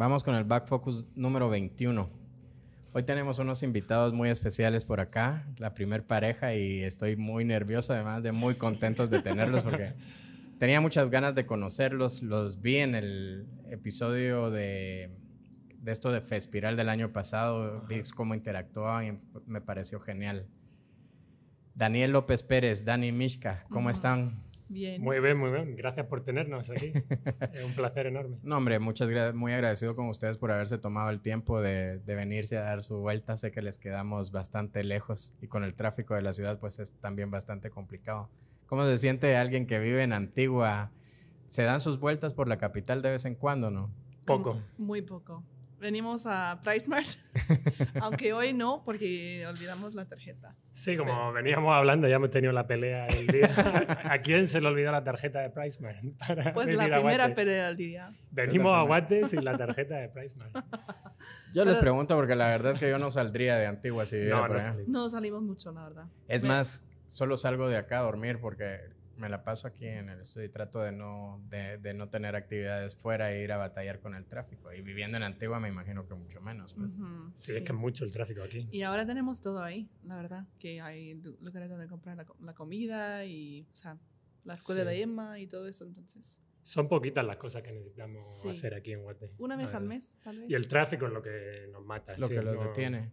Vamos con el Back Focus número 21. Hoy tenemos unos invitados muy especiales por acá, la primer pareja, y estoy muy nervioso, además de muy contentos de tenerlos porque tenía muchas ganas de conocerlos. Los vi en el episodio de, esto de Fespiral del año pasado, vi cómo interactuaban y me pareció genial. Daniel López Pérez, Dani Mishka, ¿cómo están? Muy bien, muy bien. Gracias por tenernos aquí. es un placer enorme. No, hombre, muchas gracias. Muy agradecido con ustedes por haberse tomado el tiempo de, de, venirse a dar su vuelta. Sé que les quedamos bastante lejos y con el tráfico de la ciudad, pues es también bastante complicado. ¿Cómo se siente alguien que vive en Antigua? ¿Se dan sus vueltas por la capital de vez en cuando, no? Poco. Muy poco venimos a PriceMart, aunque hoy no, porque olvidamos la tarjeta. Sí, como veníamos hablando, ya me he tenido la pelea el día. ¿A quién se le olvidó la tarjeta de PriceMart? Pues la primera pelea del día. Venimos a Guate sin la tarjeta de PriceMart. Yo les pregunto porque la verdad es que yo no saldría de Antigua si no, no, salimos. no salimos mucho, la verdad. Es más, solo salgo de acá a dormir porque me la paso aquí en el estudio y trato de no, de, no tener actividades fuera e ir a batallar con el tráfico. Y viviendo en Antigua me imagino que mucho menos. Pues. sí, es que mucho el tráfico aquí. Y ahora tenemos todo ahí, la verdad, que hay lugares donde comprar la, comida y, o sea, la escuela de Emma y todo eso, entonces. Son poquitas las cosas que necesitamos hacer aquí en Guate. Una vez al mes, tal vez. Y el tráfico es lo que nos mata. Lo que los detiene.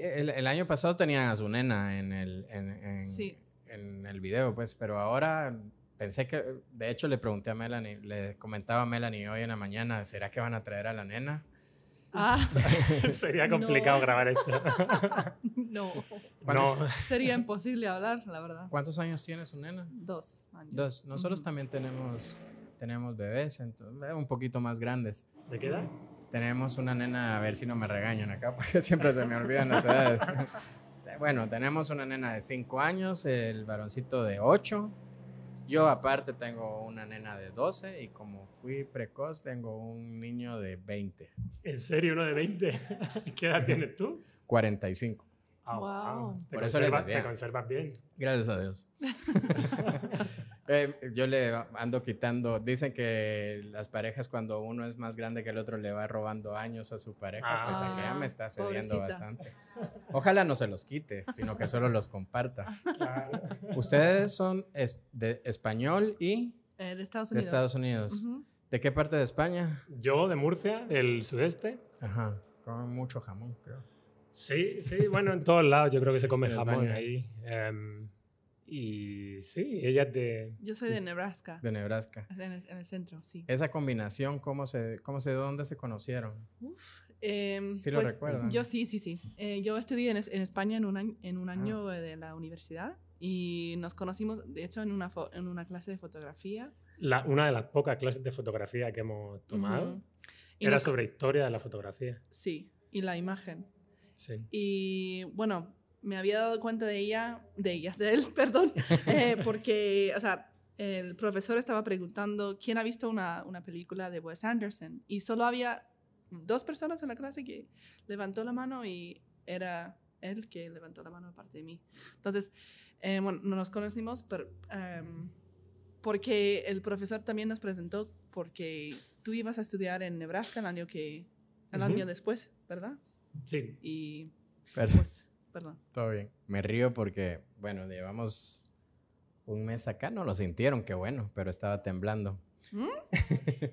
el, año pasado tenía a su nena en el... En, sí en el video, pues, pero ahora pensé que, de hecho le pregunté a Melanie, le comentaba a Melanie hoy en la mañana, ¿será que van a traer a la nena? Ah. sería complicado grabar esto. no. no. Sería imposible hablar, la verdad. ¿Cuántos años tiene su nena? Dos Dos. Nosotros también tenemos, tenemos bebés, entonces, un poquito más grandes. ¿De qué edad? Tenemos una nena, a ver si no me regañan acá, porque siempre se me olvidan las edades. bueno, tenemos una nena de 5 años, el varoncito de 8. Yo aparte tengo una nena de 12 y como fui precoz tengo un niño de 20. ¿En serio uno de 20? ¿Qué edad tienes tú? 45. Ah, wow. te conservas bien. Gracias a Dios. Eh, yo le ando quitando, dicen que las parejas cuando uno es más grande que el otro le va robando años a su pareja, Pues que ya me ah, está cediendo bastante. Ojalá no se los quite, sino que solo los comparta. Ustedes son de español y... Eh, de Estados Unidos. De qué parte de España? Yo, de Murcia, del sudeste. Ajá, con mucho jamón, creo. Sí, sí, bueno, en todos lados yo creo que se come jamón ahí. Em, y sí, ella es de... Yo soy de Nebraska. De Nebraska. En el, centro, sí. Esa combinación, ¿cómo se, cómo se, dónde se conocieron? Uf. Em, sí, lo pues, Yo sí, sí, sí. Eh, yo estudié en, en, España en un año, en un ah. año de la universidad y nos conocimos, de hecho, en una, en una clase de fotografía. La, una de las pocas clases de fotografía que hemos tomado era sobre historia de la fotografía. Sí, y la imagen. Sí. Y bueno, me había dado cuenta de ella, de ella, él, perdón, eh, porque, o sea, el profesor estaba preguntando quién ha visto una, película de Wes Anderson y solo había dos personas en la clase que levantó la mano y era él que levantó la mano aparte de mí. Entonces, eh, bueno, nos conocimos pero, em, porque el profesor también nos presentó porque tú ibas a estudiar en Nebraska el año que, el año después, ¿verdad? Sí. Y pues, Perdón. Todo bien. Me río porque, bueno, llevamos un mes acá, no lo sintieron, qué bueno, pero estaba temblando. ¿Mm?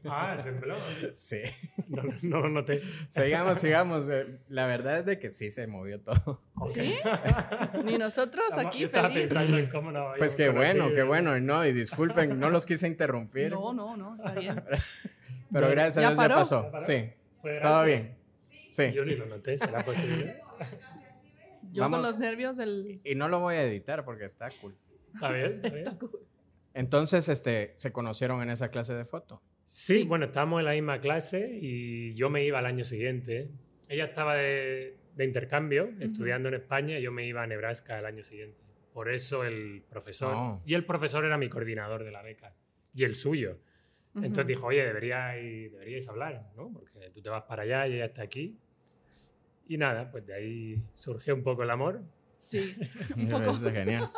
ah, tembló. Sí. No, no, noté. Sigamos, sigamos. Eh, la verdad es de que sí se movió todo. ¿Sí? Ni nosotros aquí felices. No pues qué bueno, qué bueno. No, y disculpen, no los quise interrumpir. No, no, no, está bien. Pero gracias a Dios ya pasó. sí. todo bien. Sí. Yo ni lo noté, será posible. Yo los nervios del... Y no lo voy a editar porque está cool. Está bien, está, Entonces, este, ¿se conocieron en esa clase de foto? Sí, bueno, estábamos en la misma clase y yo me iba al año siguiente. Ella estaba de, intercambio, estudiando en España, y yo me iba a Nebraska al año siguiente. Por eso el profesor... Oh. Y el profesor era mi coordinador de la beca, y el suyo. Entonces dijo, oye, deberíais, deberíais hablar, ¿no? Porque tú te vas para allá y ella está aquí. Y nada, pues de ahí surgió un poco el amor. Sí, un poco. Es genial.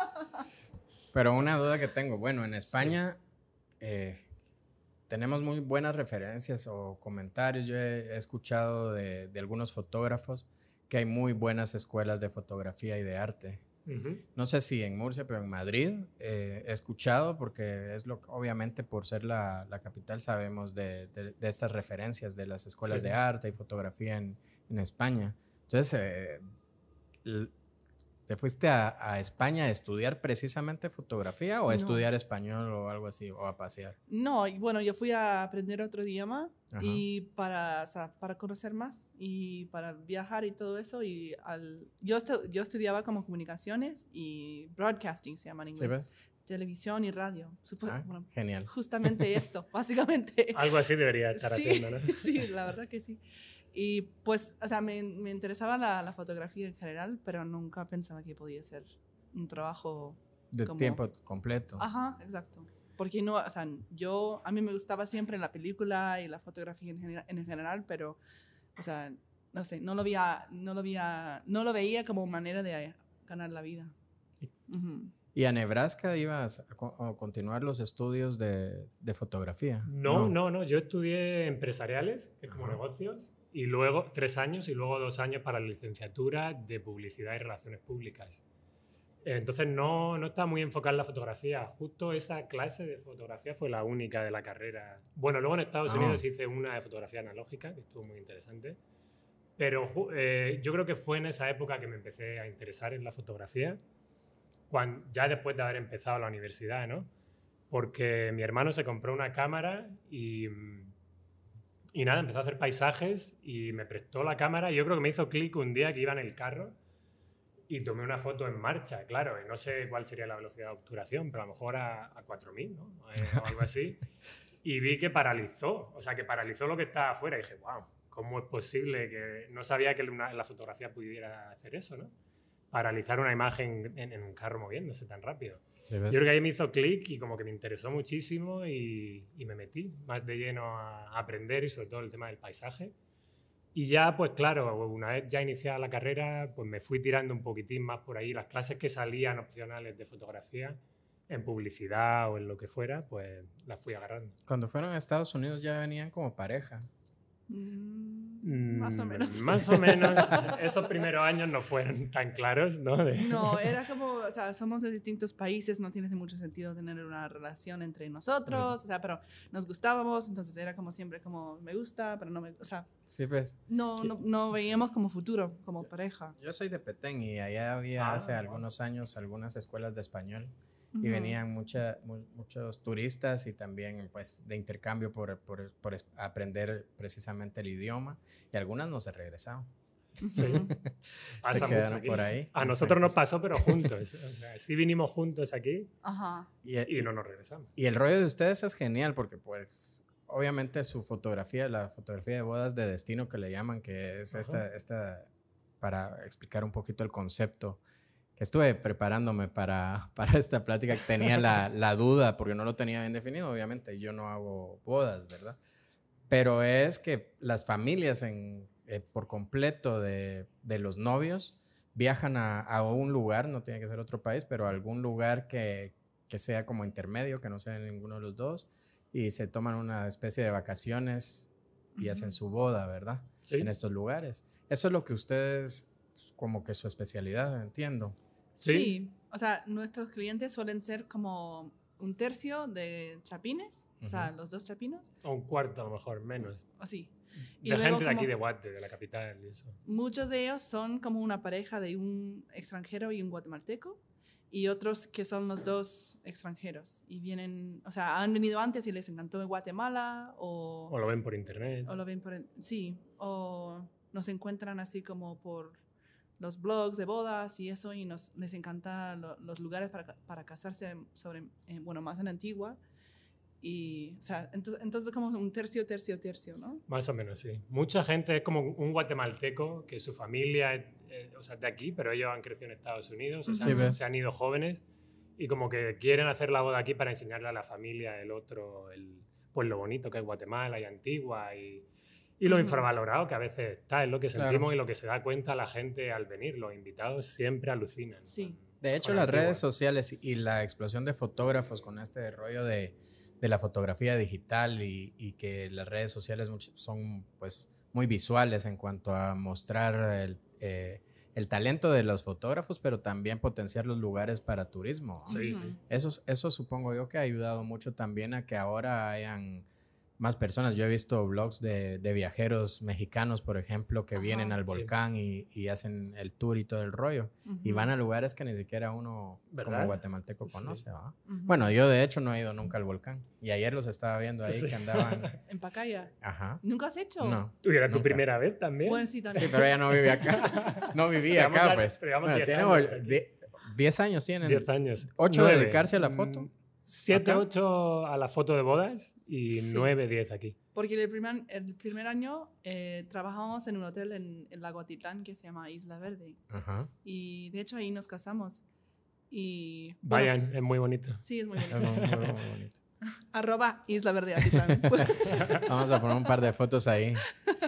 Pero una duda que tengo, bueno, en España eh, tenemos muy buenas referencias o comentarios. Yo he, escuchado de, algunos fotógrafos que hay muy buenas escuelas de fotografía y de arte. No sé si en Murcia, pero en Madrid eh, he escuchado, porque es lo que obviamente por ser la, capital sabemos de, estas referencias de las escuelas de arte y fotografía en, España. Entonces, eh, ¿Te fuiste a, España a estudiar precisamente fotografía o a estudiar español o algo así, o a pasear? No, bueno, yo fui a aprender otro idioma y para, para conocer más y para viajar y todo eso. Y al, yo, yo estudiaba como comunicaciones y broadcasting se llama en inglés. Televisión y radio. Ah, genial. Justamente esto, básicamente. Algo así debería estar haciendo, ¿no? sí, la verdad que sí. Y pues, o sea, me, me interesaba la, fotografía en general, pero nunca pensaba que podía ser un trabajo. De tiempo completo. Ajá, exacto. Porque no, o sea, yo, a mí me gustaba siempre la película y la fotografía en, en general, pero, o sea, no sé, no lo, veía, no, lo veía, no lo veía como manera de ganar la vida. Y, a Nebraska ibas a, continuar los estudios de, de fotografía? No, no, no, Yo estudié empresariales, que como negocios, y luego tres años y luego dos años para la licenciatura de publicidad y relaciones públicas. Entonces no, no está muy enfocada en la fotografía. Justo esa clase de fotografía fue la única de la carrera. Bueno, luego en Estados ah. Unidos hice una de fotografía analógica, que estuvo muy interesante. Pero eh, yo creo que fue en esa época que me empecé a interesar en la fotografía, cuando, ya después de haber empezado la universidad, ¿no? Porque mi hermano se compró una cámara y mm, y nada, empezó a hacer paisajes y me prestó la cámara. Yo creo que me hizo clic un día que iba en el carro y tomé una foto en marcha, claro. no sé cuál sería la velocidad de obturación, pero a lo mejor a, 4000, ¿no? O algo así. Y vi que paralizó, o sea, que paralizó lo que estaba afuera. Y dije, wow, ¿cómo es posible que.? No sabía que la fotografía pudiera hacer eso, ¿no? a realizar una imagen en, un carro moviéndose tan rápido. Yo creo que ahí me hizo clic y como que me interesó muchísimo y, me metí más de lleno a aprender y sobre todo el tema del paisaje. Y ya, pues claro, una vez ya iniciada la carrera, pues me fui tirando un poquitín más por ahí. Las clases que salían opcionales de fotografía, en publicidad o en lo que fuera, pues las fui agarrando. Cuando fueron a Estados Unidos ya venían como pareja. Mm. Más o mm, menos. Más o menos. Esos primeros años no fueron tan claros, ¿no? No, era como, o sea, somos de distintos países, no tiene mucho sentido tener una relación entre nosotros, o sea, pero nos gustábamos, entonces era como siempre como me gusta, pero no me, o sea, sí, pues. no, no, no veíamos como futuro, como pareja. Yo soy de Petén y allá había ah, hace algunos años algunas escuelas de español y venían mucha, muchos turistas y también pues de intercambio por, por, por, aprender precisamente el idioma y algunas no se regresaron. Sí. se mucho por ahí. A nosotros nos pasó, pero juntos. sí vinimos juntos aquí Ajá. Y, y, no nos regresamos. Y el rollo de ustedes es genial porque pues obviamente su fotografía, la fotografía de bodas de destino que le llaman, que es esta, esta, para explicar un poquito el concepto que estuve preparándome para, para esta plática, tenía la, duda, porque no lo tenía bien definido, obviamente, yo no hago bodas, ¿verdad? Pero es que las familias eh, por completo de, los novios viajan a, un lugar, no tiene que ser otro país, pero a algún lugar que, sea como intermedio, que no sea ninguno de los dos, y se toman una especie de vacaciones y hacen su boda, ¿verdad? En estos lugares. Eso es lo que ustedes, pues, como que su especialidad, entiendo. ¿Sí? O sea, nuestros clientes suelen ser como un tercio de chapines, o sea, los dos chapinos. O un cuarto a lo mejor, menos. Así. sí. de gente de aquí de Guate, de la capital y eso. Muchos de ellos son como una pareja de un extranjero y un guatemalteco y otros que son los dos extranjeros y vienen, o sea, han venido antes y les encantó Guatemala o... O lo ven por internet. O lo ven por... Sí, o nos encuentran así como por los blogs de bodas y eso, y nos, les encanta los lugares para, para casarse, sobre, eh, bueno, más en Antigua. Y, o sea, entonces, entonces como un tercio, tercio, tercio, ¿no? Más o menos, sí. Mucha gente es como un guatemalteco, que su familia, es, eh, eh, o sea, de aquí, pero ellos han crecido en Estados Unidos, o sea, se, han ido jóvenes y como que quieren hacer la boda aquí para enseñarle a la familia, el otro, el, pues lo bonito que es Guatemala y Antigua y y lo mm. infravalorado que a veces está, es lo que sentimos y lo que se da cuenta la gente al venir. Los invitados siempre alucinan. Sí. de hecho, las redes sociales y la explosión de fotógrafos con este rollo de, de la fotografía digital y, que las redes sociales son pues muy visuales en cuanto a mostrar el, eh, el talento de los fotógrafos, pero también potenciar los lugares para turismo. sí. Eso, eso supongo yo que ha ayudado mucho también a que ahora hayan más personas. Yo he visto blogs de, de viajeros mexicanos, por ejemplo, que vienen al volcán y, y, hacen el tour y todo el rollo. Y van a lugares que ni siquiera uno como guatemalteco conoce. Bueno, yo de hecho no he ido nunca al volcán. Y ayer los estaba viendo ahí que andaban. en Pacaya. Ajá. ¿Nunca has hecho? No. Tuviera tu primera vez también. sí, pero ella no vivía acá. no vivía acá, pues. Ya tiene 10 años, tienen. 10 años. 8 dedicarse a la foto. Mm, 7, 8 a la foto de bodas y 9, 10 aquí. Porque el primer, el primer año trabajamos eh, trabajábamos en un hotel en, en Lago Atitán que se llama Isla Verde. Y de hecho ahí nos casamos. Y, Vayan, es muy bonito. Sí, es muy bonito. Arroba Isla Verde Vamos a poner un par de fotos ahí.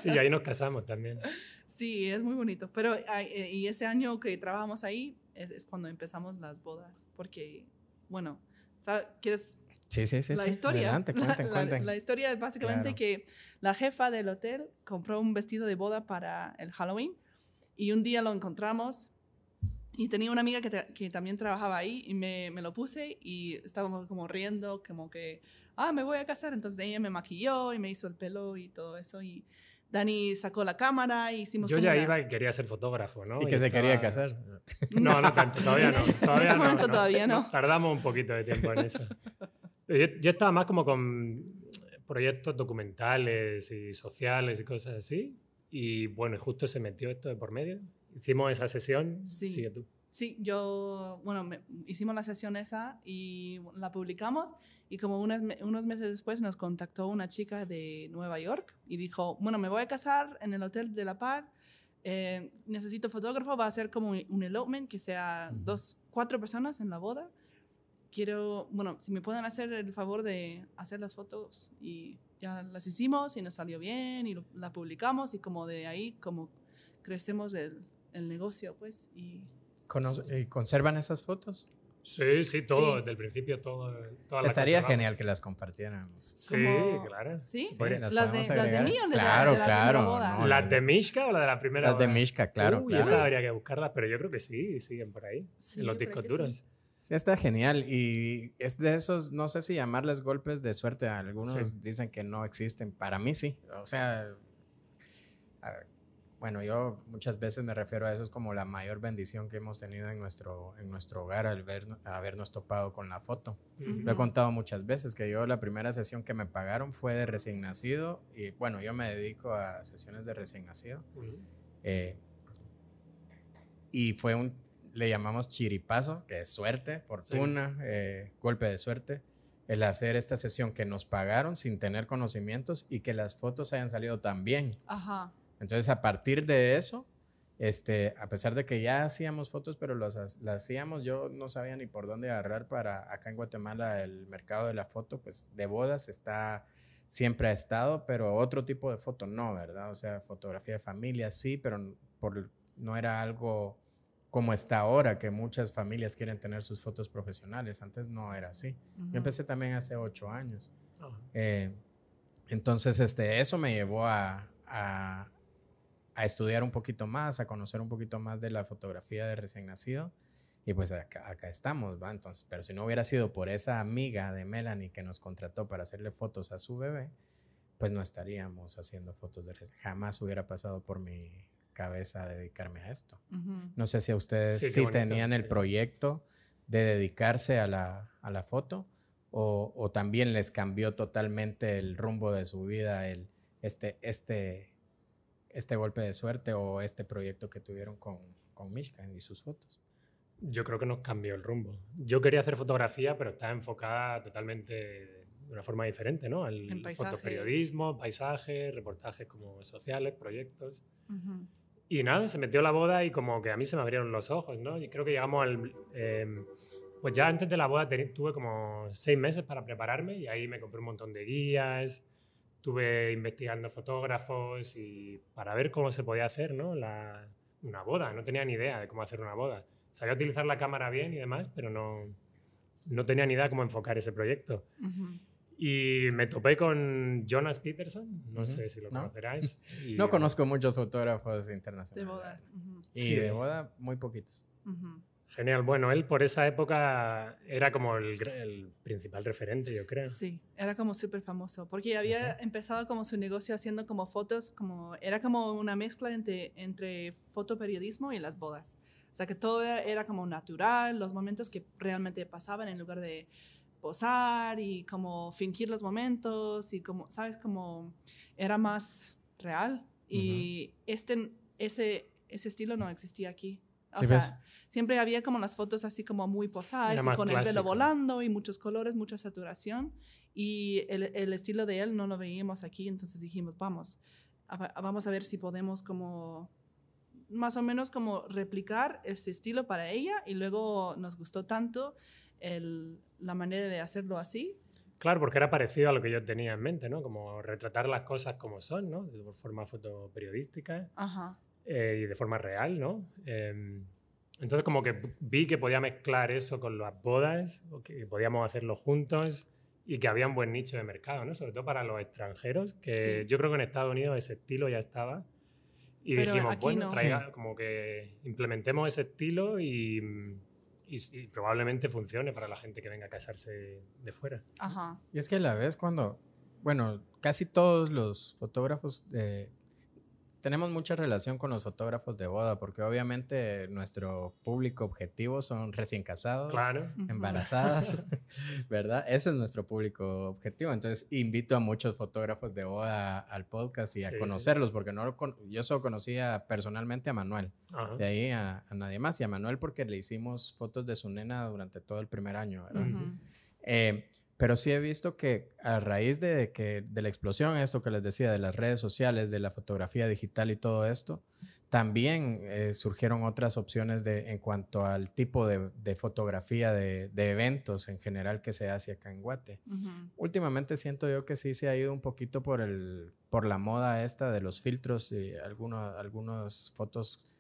Sí, ahí nos casamos también. Sí, es muy bonito. Pero eh, y ese año que trabajamos ahí es, es cuando empezamos las bodas. Porque, bueno, ¿quieres Sí, sí, sí. La historia. la, historia es básicamente que la jefa del hotel compró un vestido de boda para el Halloween y un día lo encontramos y tenía una amiga que, que también trabajaba ahí y me, me, lo puse y estábamos como riendo, como que, ah, me voy a casar. Entonces ella me maquilló y me hizo el pelo y todo eso y Dani sacó la cámara y hicimos. Yo ya iba y quería ser fotógrafo, ¿no? Y que se quería casar. No, no tanto, todavía no. Tardamos un poquito de tiempo en eso. Yo, yo, estaba más como con proyectos documentales y sociales y cosas así. Y bueno, justo se metió esto de por medio. Hicimos esa sesión. Sí. Sigue tú. Sí, yo, bueno, hicimos la sesión esa y la publicamos y como unos, unos meses después nos contactó una chica de Nueva York y dijo, bueno, me voy a casar en el Hotel de La Paz, eh, necesito fotógrafo, va a ser como un elopement que sea dos, cuatro personas en la boda. Quiero, bueno, si me pueden hacer el favor de hacer las fotos y ya las hicimos y nos salió bien y la publicamos y como de ahí como crecemos el, el negocio pues y eh, ¿Conservan esas fotos? Sí, sí, todo, desde el principio, todo. Estaría genial que las compartiéramos. Sí, claro. Sí, las, de, las, de, mí o de claro, la, la claro, ¿Las de Mishka o la de la primera? Las de Mishka, claro. esa habría que buscarlas, pero yo creo que sí, siguen por ahí, en los discos duros. Sí, está genial. Y es de esos, no sé si llamarles golpes de suerte. Algunos dicen que no existen. Para mí sí. O sea, bueno, yo muchas veces me refiero a eso es como la mayor bendición que hemos tenido en nuestro, en nuestro hogar al ver, habernos topado con la foto. Lo he contado muchas veces que yo la primera sesión que me pagaron fue de recién nacido y bueno, yo me dedico a sesiones de recién nacido. Eh, y fue un, le llamamos chiripazo, que es suerte, fortuna, eh, golpe de suerte el hacer esta sesión que nos pagaron sin tener conocimientos y que las fotos hayan salido tan bien. Ajá. Entonces, a partir de eso, este, a pesar de que ya hacíamos fotos, pero las, hacíamos, yo no sabía ni por dónde agarrar para acá en Guatemala el mercado de la foto, pues de bodas está, siempre ha estado, pero otro tipo de foto no, ¿verdad? O sea, fotografía de familia sí, pero por, no era algo como está ahora, que muchas familias quieren tener sus fotos profesionales. Antes no era así. Yo empecé también hace ocho años. Eh, entonces, este, eso me llevó a, a estudiar un poquito más, a conocer un poquito más de la fotografía de recién nacido. Y pues acá, estamos, ¿va? Entonces, pero si no hubiera sido por esa amiga de Melanie que nos contrató para hacerle fotos a su bebé, pues no estaríamos haciendo fotos de recién. Jamás hubiera pasado por mi cabeza dedicarme a esto. No sé si a ustedes sí, tenían el proyecto de dedicarse a la, a la foto o, también les cambió totalmente el rumbo de su vida el, este, este, este golpe de suerte o este proyecto que tuvieron con, con Mishka y sus fotos? Yo creo que nos cambió el rumbo. Yo quería hacer fotografía, pero está enfocada totalmente de una forma diferente, ¿no? Al fotoperiodismo, paisajes, reportajes como sociales, proyectos. Y nada, se metió la boda y como que a mí se me abrieron los ojos, ¿no? Y creo que llegamos al... Em, pues ya antes de la boda tuve como seis meses para prepararme y ahí me compré un montón de guías, estuve investigando fotógrafos y para ver cómo se podía hacer ¿no? La, una boda. No tenía ni idea de cómo hacer una boda. Sabía utilizar la cámara bien y demás, pero no, no tenía ni idea cómo enfocar ese proyecto. Y me topé con Jonas Peterson, no sé si lo ¿No? conocerás. no conozco muchos fotógrafos internacionales. De boda. Y de boda, muy poquitos. Genial, bueno, él por esa época era como el, principal referente, yo creo. Sí, era como súper famoso, porque ¿Ah, había empezado como su negocio haciendo como fotos, como era como una mezcla entre, entre fotoperiodismo y las bodas. O sea que todo era, como natural, los momentos que realmente pasaban en lugar de posar y como fingir los momentos y como, ¿sabes? Como era más real y este, ese, ese estilo no existía aquí. O sea, siempre había como las fotos así como muy posadas, con el pelo volando y muchos colores, mucha saturación. Y el, estilo de él no lo veíamos aquí, entonces dijimos, vamos, vamos a ver si podemos como más o menos como replicar ese estilo para ella y luego nos gustó tanto la manera de hacerlo así Claro, porque era parecido a lo que yo tenía en mente, ¿no? Como retratar las cosas como son, ¿no? De forma fotoperiodística. Ajá. Eh, y de forma real, ¿no? Em, entonces como que vi que podía mezclar eso con las bodas, que podíamos hacerlo juntos y que había un buen nicho de mercado, ¿no? Sobre todo para los extranjeros, que yo creo que en Estados Unidos ese estilo ya estaba. Y dijimos, bueno, traiga, como que implementemos ese estilo y, probablemente funcione para la gente que venga a casarse de fuera. Ajá. Y es que a la vez cuando, bueno, casi todos los fotógrafos... de tenemos mucha relación con los fotógrafos de boda, porque obviamente nuestro público objetivo son recién casados, embarazadas, ¿verdad? Ese es nuestro público objetivo. Entonces, invito a muchos fotógrafos de boda al podcast y a conocerlos, porque no yo solo conocía personalmente a Manuel, de ahí a, nadie más, y a Manuel porque le hicimos fotos de su nena durante todo el primer año, ¿verdad? Pero sí he visto que a raíz de, que, de la explosión, esto que les decía, de las redes sociales, de la fotografía digital y todo esto, también eh, surgieron otras opciones de, en cuanto al tipo de, fotografía de, eventos en general que se hace acá en Guate. Últimamente siento yo que sí se ha ido un poquito por, el, por la moda esta de los filtros y algunos, algunas fotos,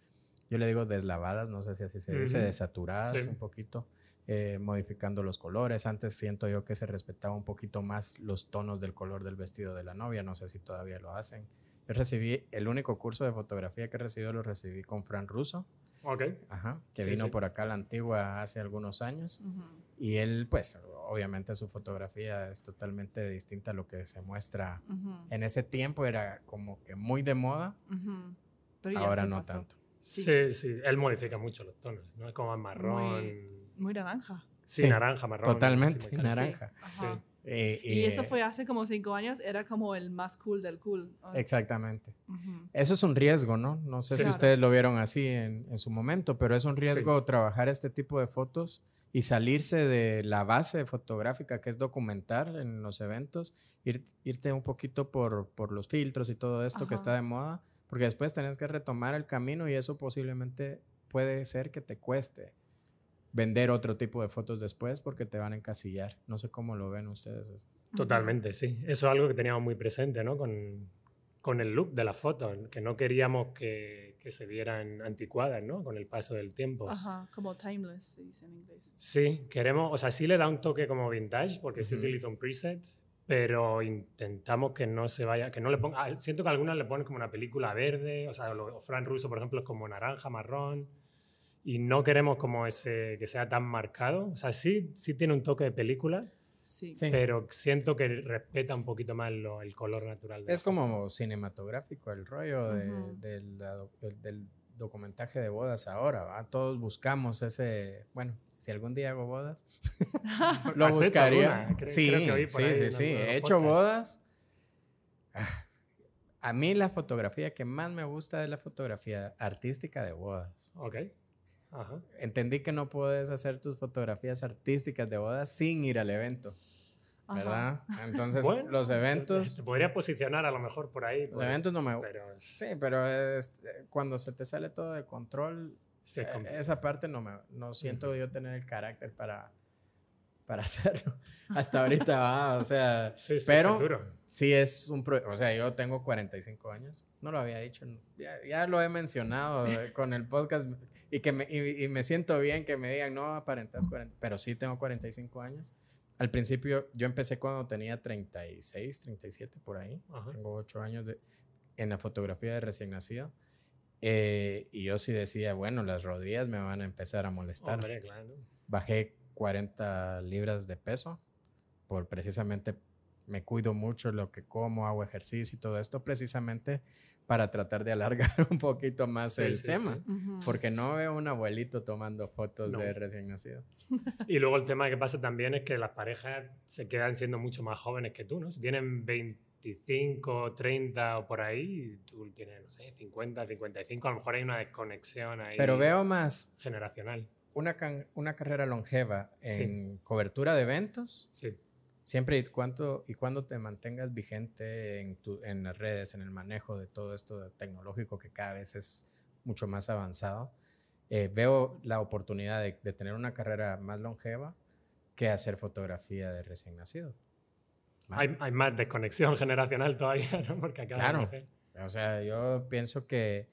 yo le digo deslavadas, no sé si así se dice, desaturadas un poquito eh, modificando los colores. Antes siento yo que se respetaba un poquito más los tonos del color del vestido de la novia, no sé si todavía lo hacen. Yo recibí el único curso de fotografía que he recibido, lo recibí con Fran Russo. que vino por acá a la antigua hace algunos años. Y él, pues, obviamente su fotografía es totalmente distinta a lo que se muestra en ese tiempo. Era como que muy de moda. ahora no tanto. Sí. sí. él modifica mucho los tonos, ¿no? Es como marrón muy naranja. Sí, naranja, marrón. Totalmente, naranja. Eh, y eh, eso fue hace como cinco años, era como el más cool del cool. Ah. Exactamente. Eso es un riesgo, ¿no? No sé si ustedes lo vieron así en, su momento, pero es un riesgo trabajar este tipo de fotos y salirse de la base fotográfica que es documentar en los eventos, irte un poquito por, por, los filtros y todo esto que está de moda, porque después tenés que retomar el camino y eso posiblemente puede ser que te cueste vender otro tipo de fotos después porque te van a encasillar. No sé cómo lo ven ustedes. Totalmente, sí. Eso es algo que teníamos muy presente, ¿no? Con, con el look de las fotos, que no queríamos que, se vieran anticuadas, ¿no? Con el paso del tiempo. Ajá, como timeless se dice en inglés. Sí, queremos, o sea, sí le da un toque como vintage porque se utiliza un preset, pero intentamos que no se vaya, que no le ponga, ah, siento que algunas le ponen como una película verde, o sea, o Fran Russo, por ejemplo, es como naranja, marrón y no queremos como ese que sea tan marcado. O sea, sí, sí tiene un toque de película, Sí. Pero siento que respeta un poquito más el color natural. es como cinematográfico el rollo del documentaje de bodas ahora. Todos buscamos ese, bueno, si algún día hago bodas, lo buscaría. sí, sí, sí, sí. He hecho bodas. Ah, a mí la fotografía que más me gusta es la fotografía artística de bodas. Ok. Entendí que no puedes hacer tus fotografías artísticas de boda sin ir al evento. ¿Verdad? Entonces, los eventos. Te podría posicionar a lo mejor por ahí. Los eventos no me. Pero... Sí, pero eh, cuando se te sale todo de control, eh, esa parte no me. No siento yo tener el carácter para para hacerlo. Hasta ahorita va, o sea, pero sí es un proyecto, o sea, yo tengo 45 años, no lo había dicho, ya, lo he mencionado eh, con el podcast y que me, siento bien que me digan, no, aparentas 40, pero sí tengo 45 años. Al principio yo empecé cuando tenía 36, 37 por ahí, tengo 8 años de, en la fotografía de recién nacido. Eh, y yo sí decía, bueno, las rodillas me van a empezar a molestar. Bajé 40 libras de peso por precisamente me cuido mucho lo que como, hago ejercicio y todo esto precisamente para tratar de alargar un poquito más el tema, porque no veo un abuelito tomando fotos de recién nacido. Y luego el tema que pasa también es que las parejas se quedan siendo mucho más jóvenes que tú, ¿no? Si tienen 25, 30 o por ahí, tú tienes, no sé, 50, 55, a lo mejor hay una desconexión ahí. Pero veo más... Generacional una, una carrera longeva en cobertura de eventos. Siempre y cuando, y cuando te mantengas vigente en, en las redes, en el manejo de todo esto tecnológico que cada vez es mucho más avanzado, eh, veo la oportunidad de, tener una carrera más longeva que hacer fotografía de recién nacido. Hay, hay, más desconexión generacional todavía, ¿no? Porque claro. o sea, yo pienso que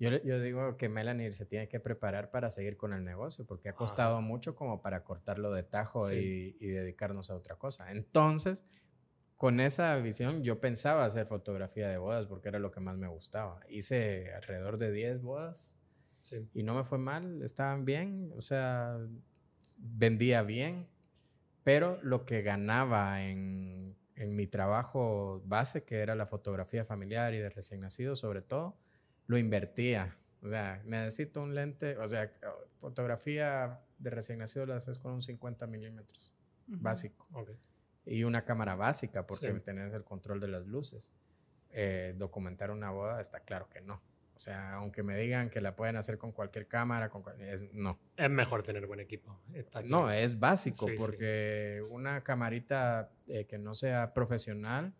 yo, digo que Melanie se tiene que preparar para seguir con el negocio, porque ha costado mucho como para cortarlo de tajo y, dedicarnos a otra cosa. Entonces, con esa visión, yo pensaba hacer fotografía de bodas porque era lo que más me gustaba. Hice alrededor de 10 bodas y no me fue mal, estaban bien, o sea, vendía bien, pero lo que ganaba en, en mi trabajo base, que era la fotografía familiar y de recién nacido sobre todo, lo invertía. O sea, necesito un lente, o sea, fotografía de recién nacido la haces con un 50 milímetros, básico. Y una cámara básica, porque tenés el control de las luces. Eh, documentar una boda está claro que no. O sea, aunque me digan que la pueden hacer con cualquier cámara, con es, no. Es mejor tener buen equipo. No, es básico, porque una camarita eh, que no sea profesional,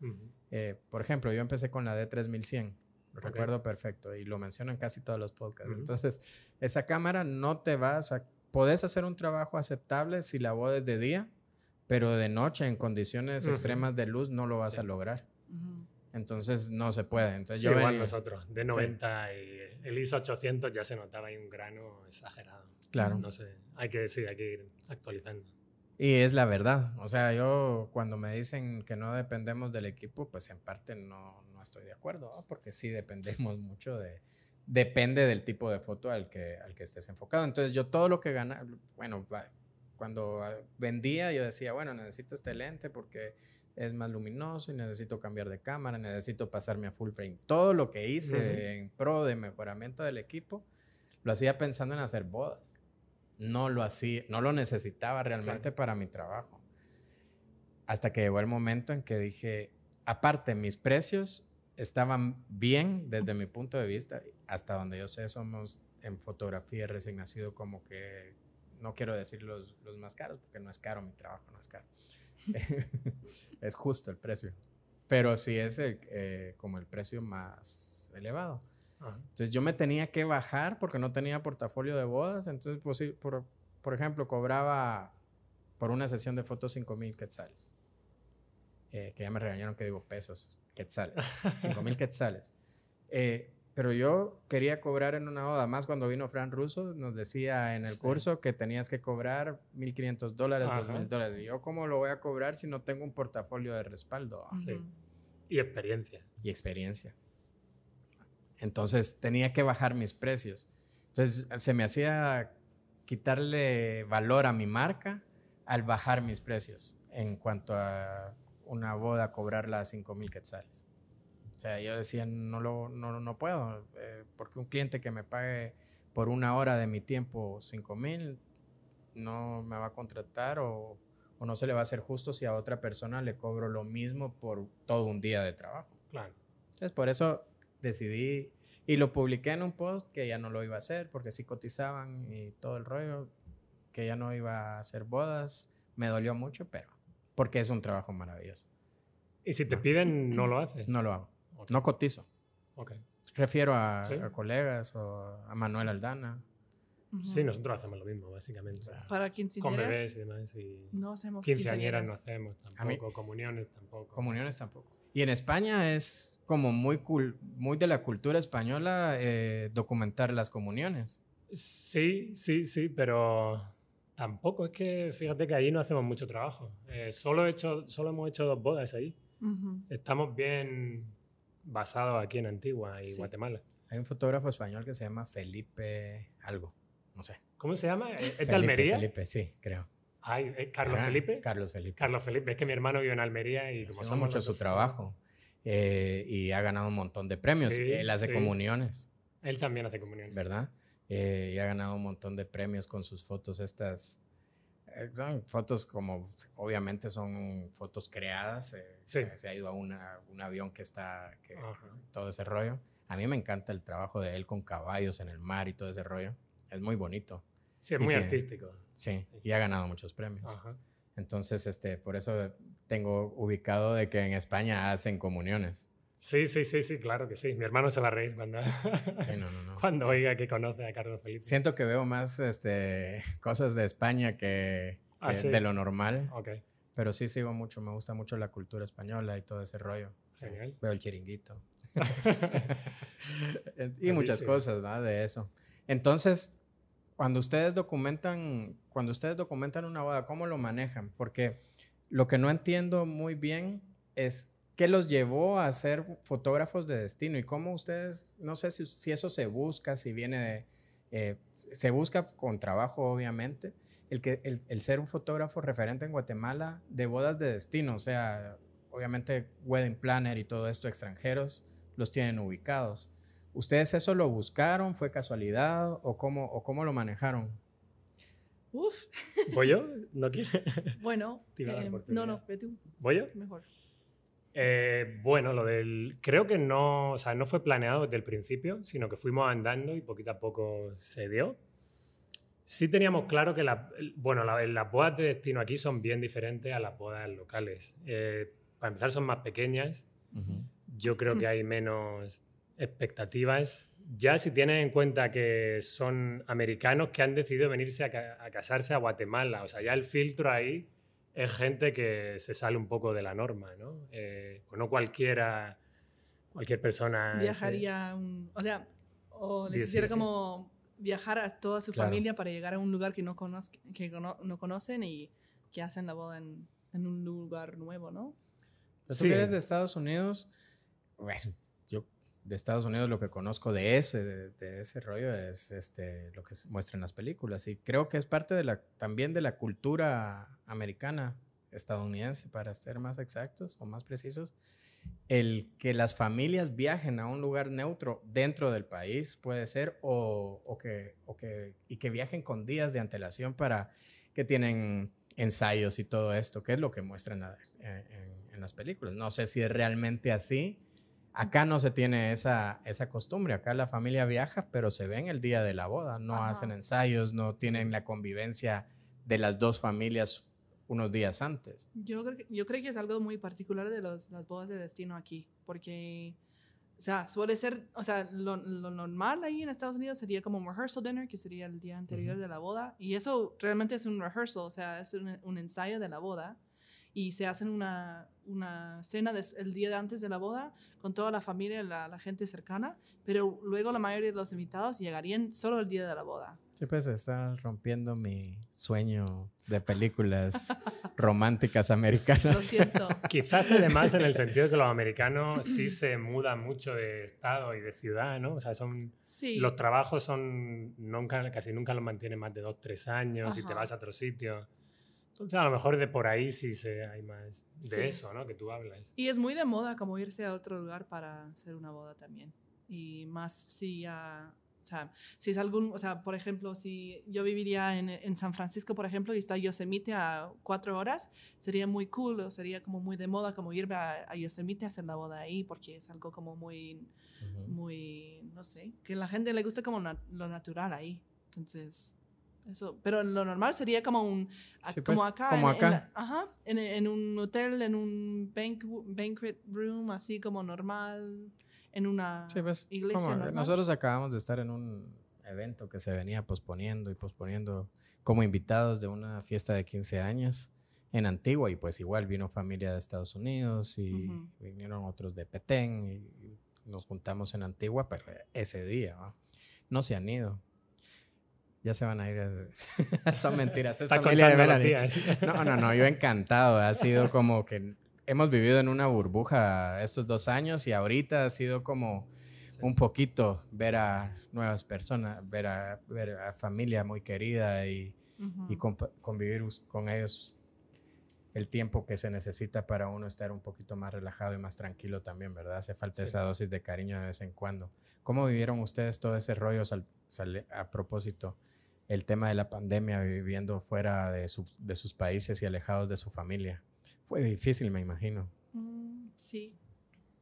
eh, por ejemplo, yo empecé con la D3100 recuerdo perfecto y lo mencionan casi todos los podcasts. Entonces, esa cámara no te vas a... Podés hacer un trabajo aceptable si la voz de día, pero de noche en condiciones extremas de luz no lo vas a lograr. Entonces no se puede. Entonces, igual nosotros, de 90 y el ISO 800 ya se notaba ahí un grano exagerado. Claro. No sé, hay que, sí, hay que ir actualizando. Y es la verdad. O sea, yo cuando me dicen que no dependemos del equipo, pues en parte no, estoy de acuerdo, porque sí dependemos mucho de, depende del tipo de foto al que, al que estés enfocado. Entonces yo todo lo que gana, bueno, cuando ah, vendía yo decía, bueno, necesito este lente porque es más luminoso y necesito cambiar de cámara, necesito pasarme a full frame. Todo lo que hice en pro de mejoramiento del equipo lo hacía pensando en hacer bodas. No lo hacía, no lo necesitaba realmente para mi trabajo. Hasta que llegó el momento en que dije, aparte mis precios estaban bien desde mi punto de vista. Hasta donde yo sé, somos en fotografía recién nacido como que, no quiero decir los, más caros, porque no es caro mi trabajo, no es caro. es justo el precio. Pero sí es eh, como el precio más elevado. Entonces yo me tenía que bajar porque no tenía portafolio de bodas. Entonces, pues por, por ejemplo, cobraba por una sesión de fotos 5 mil quetzales. Eh, que ya me regañaron que digo pesos quetzales, 5 mil quetzales. Eh, pero yo quería cobrar en una boda. Más cuando vino Fran Russo, nos decía en el curso que tenías que cobrar 1.500 dólares, 2.000 dólares. Y yo, ¿cómo lo voy a cobrar si no tengo un portafolio de respaldo? Sí. Y experiencia. Y experiencia. Entonces tenía que bajar mis precios. Entonces se me hacía quitarle valor a mi marca al bajar mis precios en cuanto a una boda cobrarla a mil quetzales. O sea, yo decía, no, lo, no, puedo, eh, porque un cliente que me pague por una hora de mi tiempo 5.000, mil no me va a contratar o, o, no se le va a hacer justo si a otra persona le cobro lo mismo por todo un día de trabajo. Claro. Entonces, por eso decidí y lo publiqué en un post que ya no lo iba a hacer porque sí cotizaban y todo el rollo, que ya no iba a hacer bodas. Me dolió mucho, pero porque es un trabajo maravilloso. ¿Y si te piden, no lo haces? No lo hago. No cotizo. Ok. Refiero a, colegas o a Manuel Aldana. Sí, nosotros hacemos lo mismo, básicamente. Para quinceañeras. Con bebés y demás. no hacemos quinceañeras. no hacemos tampoco, comuniones tampoco. Comuniones tampoco. Y en España es como muy, muy de la cultura española eh, documentar las comuniones. Sí, sí, sí, pero Tampoco, es que fíjate que ahí no hacemos mucho trabajo. Eh, solo, hemos hecho dos bodas ahí. Estamos bien basados aquí en Antigua y Guatemala. Hay un fotógrafo español que se llama Felipe algo, no sé. ¿Cómo se llama? ¿Es de Almería? Felipe, sí, creo. Ay, eh, ¿Carlos ah, Felipe? Carlos Felipe. Carlos Felipe, es que mi hermano vive en Almería y... Como mucho su trabajo eh, y ha ganado un montón de premios. Sí, Él hace comuniones. Él también hace comuniones. ¿Verdad? Eh, y ha ganado un montón de premios con sus fotos estas. Eh, son fotos como, obviamente son fotos creadas. Eh, se ha ido a un avión que está, todo ese rollo. A mí me encanta el trabajo de él con caballos en el mar y todo ese rollo. Es muy bonito. Sí, es muy artístico. Sí, y ha ganado muchos premios. Entonces, este, por eso tengo ubicado de que en España hacen comuniones. Sí, sí, sí, sí, claro que sí. Mi hermano se va a reír cuando, sí, no, no, cuando oiga que conoce a Carlos Felipe. Siento que veo más este, cosas de España que, ah, de lo normal. Pero sí sigo mucho, me gusta mucho la cultura española y todo ese rollo. Genial. Veo el chiringuito. y muchas cosas ¿no? de eso. Entonces, cuando ustedes documentan, cuando ustedes documentan una boda, ¿cómo lo manejan? Porque lo que no entiendo muy bien es ¿Qué los llevó a ser fotógrafos de destino? ¿Y cómo ustedes, no sé si, eso se busca, si viene de, eh, se busca con trabajo, obviamente, el, que, el, ser un fotógrafo referente en Guatemala de bodas de destino, o sea, obviamente wedding planner y todo esto extranjeros los tienen ubicados. ¿Ustedes eso lo buscaron? ¿Fue casualidad o cómo, o cómo lo manejaron? Uf. ¿Voy yo? ¿No Bueno, eh, no, no, vete ¿Voy yo? Mejor. Eh, bueno, lo del. Creo que no. O no fue planeado desde el principio, sino que fuimos andando y poquito a poco se dio. Sí teníamos claro que la, bueno, las bodas de destino aquí son bien diferentes a las bodas locales. Eh, para empezar, son más pequeñas. Yo creo que hay menos expectativas. Ya si tienes en cuenta que son americanos que han decidido venirse a casarse a Guatemala, o sea, ya el filtro ahí es gente que se sale un poco de la norma, ¿no? Eh, o no cualquiera, cualquier persona... Viajaría, o sea, o les hiciera como viajar a toda su familia para llegar a un lugar que no, conoz que no, no conocen y que hacen la boda en, un lugar nuevo, ¿no? Si sí. de Estados Unidos, de Estados Unidos lo que conozco de ese, de, ese rollo es este, lo que muestran las películas. Y creo que es parte de la, también de la cultura americana, estadounidense, para ser más exactos o más precisos, el que las familias viajen a un lugar neutro dentro del país, puede ser, o, o que, o que, y que viajen con días de antelación para que tienen ensayos y todo esto, que es lo que muestran eh, en, en las películas. No sé si es realmente así Acá no se tiene esa, costumbre, acá la familia viaja, pero se ven el día de la boda, no hacen ensayos, no tienen la convivencia de las dos familias unos días antes. Yo creo, que es algo muy particular de las bodas de destino aquí, porque, o sea, suele ser, o sea, lo, normal ahí en Estados Unidos sería como un rehearsal dinner, que sería el día anterior de la boda, y eso realmente es un rehearsal, o sea, es un ensayo de la boda y se hacen una, una cena el día antes de la boda con toda la familia, la, la, gente cercana, pero luego la mayoría de los invitados llegarían solo el día de la boda. Sí, pues estás rompiendo mi sueño de películas románticas americanas. Lo siento. Quizás además en el sentido de que los americanos sí se mudan mucho de estado y de ciudad, ¿no? O sea, son, los trabajos son nunca, casi nunca los mantienen más de dos, tres años y te vas a otro sitio a lo mejor de por ahí sí se, hay más de eso, ¿no? Que tú hablas. Y es muy de moda como irse a otro lugar para hacer una boda también. Y más si o sea, si es algún, o sea, por ejemplo, si yo viviría en, en, San Francisco, por ejemplo, y está Yosemite a cuatro horas, sería muy cool, o sería como muy de moda como irme a, Yosemite a hacer la boda ahí, porque es algo como muy, muy, no sé, que a la gente le gusta como lo natural ahí. Entonces, pero lo normal sería como un como acá, un hotel, en un banquet room, así como normal, en una pues, iglesia. Nosotros acabamos de estar en un evento que se venía posponiendo y posponiendo como invitados de una fiesta de 15 años en Antigua y pues igual vino familia de Estados Unidos y vinieron otros de Petén y nos juntamos en Antigua, pero ese día no se han ido. Ya se van a ir. Son mentiras. Es ¿eh? No, no, no. Yo encantado. Ha sido como que hemos vivido en una burbuja estos dos años y ahorita ha sido como un poquito ver a nuevas personas, ver a, ver a familia muy querida y, y convivir con ellos el tiempo que se necesita para uno estar un poquito más relajado y más tranquilo también, ¿verdad? Hace falta esa dosis de cariño de vez en cuando. ¿Cómo vivieron ustedes todo ese rollo a propósito? El tema de la pandemia, viviendo fuera de, sus países y alejados de su familia. Fue difícil, me imagino. Mm, sí,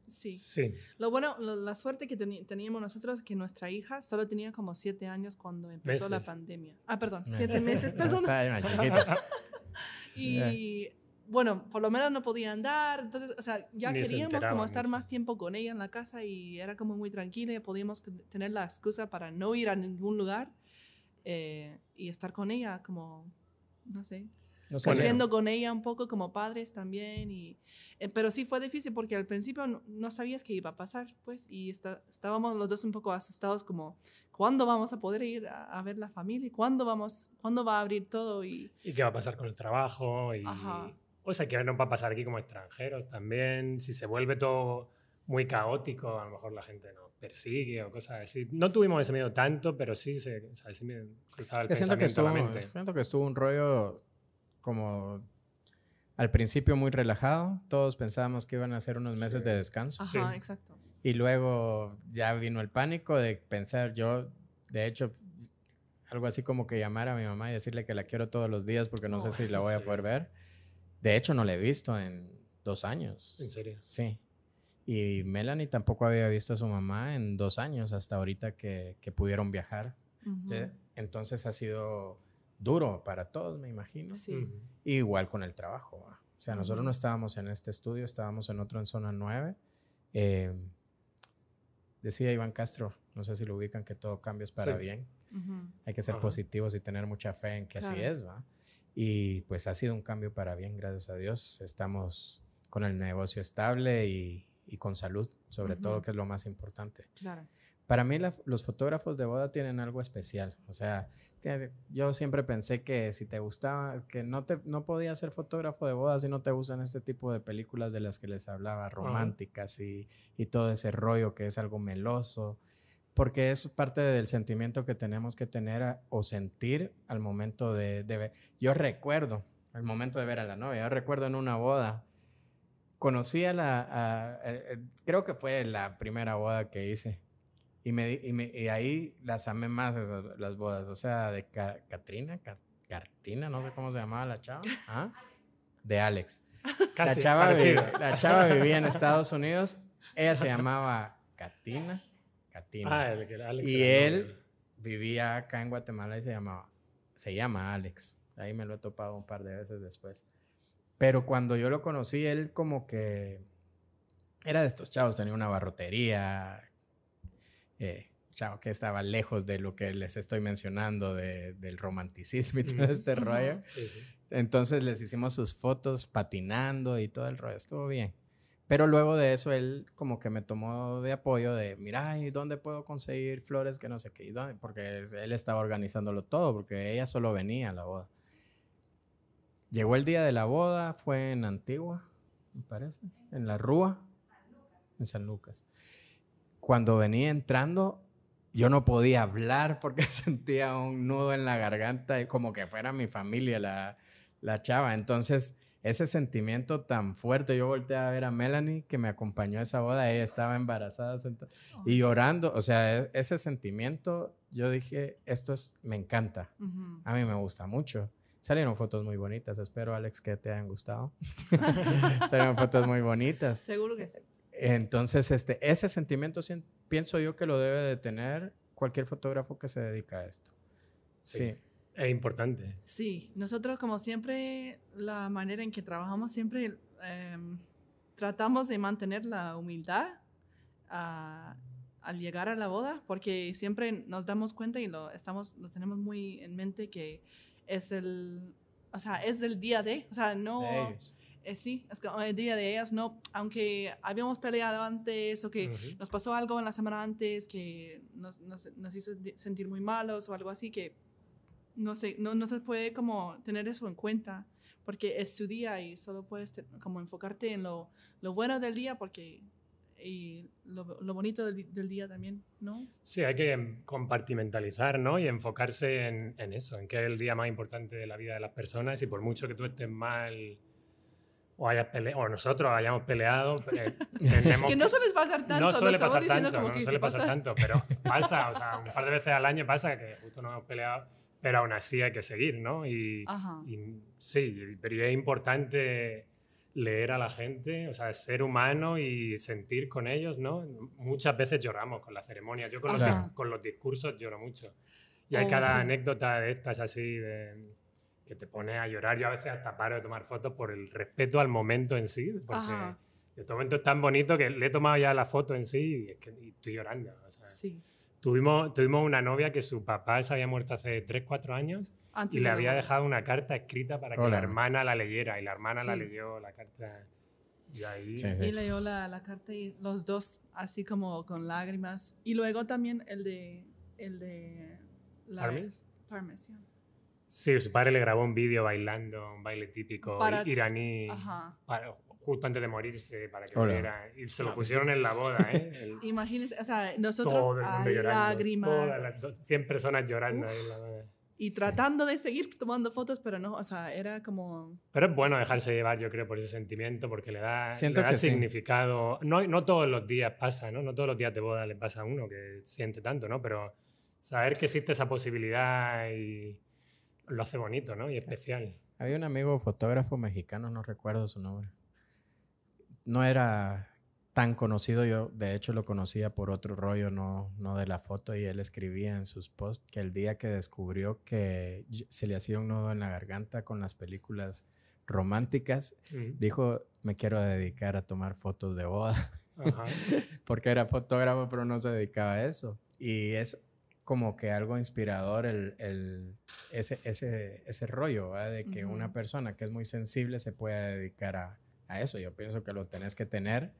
Sí. sí. Lo bueno, la suerte que teníamos nosotros es que nuestra hija solo tenía como siete años cuando empezó la pandemia. Ah, perdón, ah, siete meses, ah, perdón. Eh. Y bueno, por lo menos no podía andar, entonces, o sea, ya queríamos como estar más tiempo con ella en la casa y era como muy tranquila, y podíamos tener la excusa para no ir a ningún lugar eh, y estar con ella como, no sé. Pues, siendo con ella un poco como padres también. Y, eh, pero sí fue difícil porque al principio no, sabías qué iba a pasar, pues, y estábamos los dos un poco asustados como, ¿cuándo vamos a poder ir a, ver la familia? ¿Cuándo, vamos, ¿Cuándo va a abrir todo? Y, ¿Y qué va a pasar con el trabajo? Y, O sea, qué nos va a pasar aquí como extranjeros también. Si se vuelve todo muy caótico, a lo mejor la gente nos persigue o cosas así. No tuvimos ese miedo tanto, pero sí se, o cruzaba el que estuvo, Siento que estuvo un rollo como al principio muy relajado, todos pensábamos que iban a ser unos meses de descanso. Ajá, exacto. Y luego ya vino el pánico de pensar, yo, de hecho, algo así como que llamar a mi mamá y decirle que la quiero todos los días porque no sé si la voy a poder ver. De hecho, no la he visto en dos años. ¿En serio? Sí. Y Melanie tampoco había visto a su mamá en dos años, hasta ahorita que, que pudieron viajar. Entonces ha sido duro para todos, me imagino. Sí. Igual con el trabajo. O sea, nosotros no estábamos en este estudio, estábamos en otro en zona 9. Em, decía Iván Castro, no sé si lo ubican, que todo cambio es para bien. Hay que ser positivos y tener mucha fe en que así es, ¿va? Y pues ha sido un cambio para bien, gracias a Dios. Estamos con el negocio estable y, con salud, sobre todo, que es lo más importante. Claro. Para mí los fotógrafos de boda tienen algo especial. O sea, yo siempre pensé que si te gustaba, que no, te, no podía ser fotógrafo de boda si no te gustan este tipo de películas de las que les hablaba, románticas y, y todo ese rollo que es algo meloso porque es parte del sentimiento que tenemos que tener o sentir al momento de, de, ver. Yo recuerdo al momento de ver a la novia, yo recuerdo en una boda, conocí a la, eh, eh, creo que fue la primera boda que hice, y, ahí las amé más las bodas. O sea, de Catrina, Cartina, no sé cómo se llamaba la chava. ¿ah? De Alex. la, chava vivía, en Estados Unidos. Ella se llamaba Catina. Katina ah, y él vivía acá en Guatemala y se llamaba, se llama Alex. Ahí me lo he topado un par de veces después. Pero cuando yo lo conocí, él como que era de estos chavos, tenía una barrotería, eh, que estaba lejos de lo que les estoy mencionando del romanticismo y todo este rollo. Entonces les hicimos sus fotos patinando y todo el rollo, estuvo bien. Pero luego de eso él como que me tomó de apoyo de, mira, ¿y dónde puedo conseguir flores que no sé qué? ¿Y dónde? Porque él estaba organizándolo todo, porque ella solo venía a la boda. Llegó el día de la boda, fue en Antigua, me parece, en la Rúa, en San Lucas cuando venía entrando, yo no podía hablar porque sentía un nudo en la garganta, y como que fuera mi familia la, la chava. Entonces, ese sentimiento tan fuerte, yo volteé a ver a Melanie, que me acompañó a esa boda, ella estaba embarazada y llorando, o sea, e-, ese sentimiento, yo dije, esto es, me encanta, a mí me gusta mucho. Salieron fotos muy bonitas, espero Alex que te hayan gustado. Salieron fotos muy bonitas. Seguro que sí. Entonces, este, ese sentimiento pienso yo que lo debe de tener cualquier fotógrafo que se dedica a esto. Sí. Es importante. Sí, nosotros como siempre, la manera en que trabajamos siempre em, tratamos de mantener la humildad ah, al llegar a la boda, porque siempre nos damos cuenta y lo, estamos, lo tenemos muy en mente que es el, o sea, es el día de, o sea, no... Eh, sí, es que el día de ellas no, aunque habíamos peleado antes o que nos pasó algo en la semana antes que nos, nos, hizo sentir muy malos o algo así, que no, sé, no, no se puede como tener eso en cuenta porque es su día y solo puedes como enfocarte en lo, bueno del día porque y lo, lo bonito del, día también, ¿no? Sí, hay que compartimentalizar, ¿no? Y enfocarse en, en, eso, en que es el día más importante de la vida de las personas y por mucho que tú estés mal o, o nosotros hayamos peleado. Eh, que no suele pasar tanto. No suele pasar tanto, suele pasar tanto, pero pasa, o sea, un par de veces al año pasa que justo no hemos peleado, pero aún así hay que seguir, ¿no? Y, sí, pero es importante leer a la gente, o sea, ser humano y sentir con ellos, ¿no? Muchas veces lloramos con la ceremonia, yo con, los, discursos lloro mucho. Y hay oh, cada anécdota de estas así de que te pone a llorar. Yo a veces hasta paro de tomar fotos por el respeto al momento en sí, porque este momento es tan bonito que le he tomado ya la foto en sí y, estoy llorando. Tuvimos, tuvimos una novia que su papá se había muerto hace 3, 4 años y le había dejado una carta escrita para que la hermana la leyera y la hermana la leyó la carta. Y ahí sí, leyó la, la, carta y los dos así como con lágrimas. Y luego también el de... El de la, Parmes. Parmes, Sí, su padre le grabó un vídeo bailando, un baile típico iraní, justo antes de morirse, para que vieran. Y se lo pusieron en la boda, ¿eh? o sea, nosotros. Lágrimas. 100 personas llorando y tratando de seguir tomando fotos, pero no, o sea, era como... Pero es bueno dejarse llevar, yo creo, por ese sentimiento, porque le da, le da significado. No, no todos los días pasa, ¿no? No todos los días de boda le pasa a uno que siente tanto, ¿no? Pero saber que existe esa posibilidad y lo hace bonito, ¿no? Y especial. Había un amigo fotógrafo mexicano, no recuerdo su nombre. No era tan conocido, yo de hecho lo conocía por otro rollo, no, no de la foto, y él escribía en sus posts que el día que descubrió que se le hacía un nudo en la garganta con las películas románticas, dijo, me quiero dedicar a tomar fotos de boda, porque era fotógrafo, pero no se dedicaba a eso. Y es como que algo inspirador el, el ese, ese, ese, rollo de que una persona que es muy sensible se pueda dedicar a, a, eso. Yo pienso que lo tenés que tener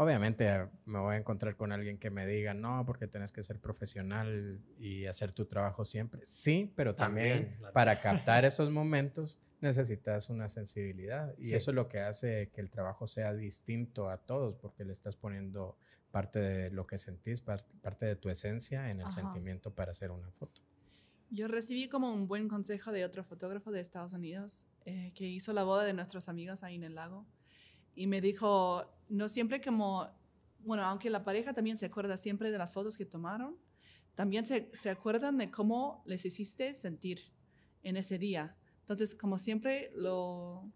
Obviamente me voy a encontrar con alguien que me diga, no, porque tenés que ser profesional y hacer tu trabajo siempre. Sí, pero también, para captar esos momentos necesitas una sensibilidad. Y eso es lo que hace que el trabajo sea distinto a todos, porque le estás poniendo parte de lo que sentís, parte de tu esencia en el sentimiento para hacer una foto. Yo recibí como un buen consejo de otro fotógrafo de Estados Unidos eh, que hizo la boda de nuestros amigos ahí en el lago y me dijo, no siempre como, bueno, aunque la pareja también se acuerda siempre de las fotos que tomaron, también se, se acuerdan de cómo les hiciste sentir en ese día. Entonces, como siempre, lo,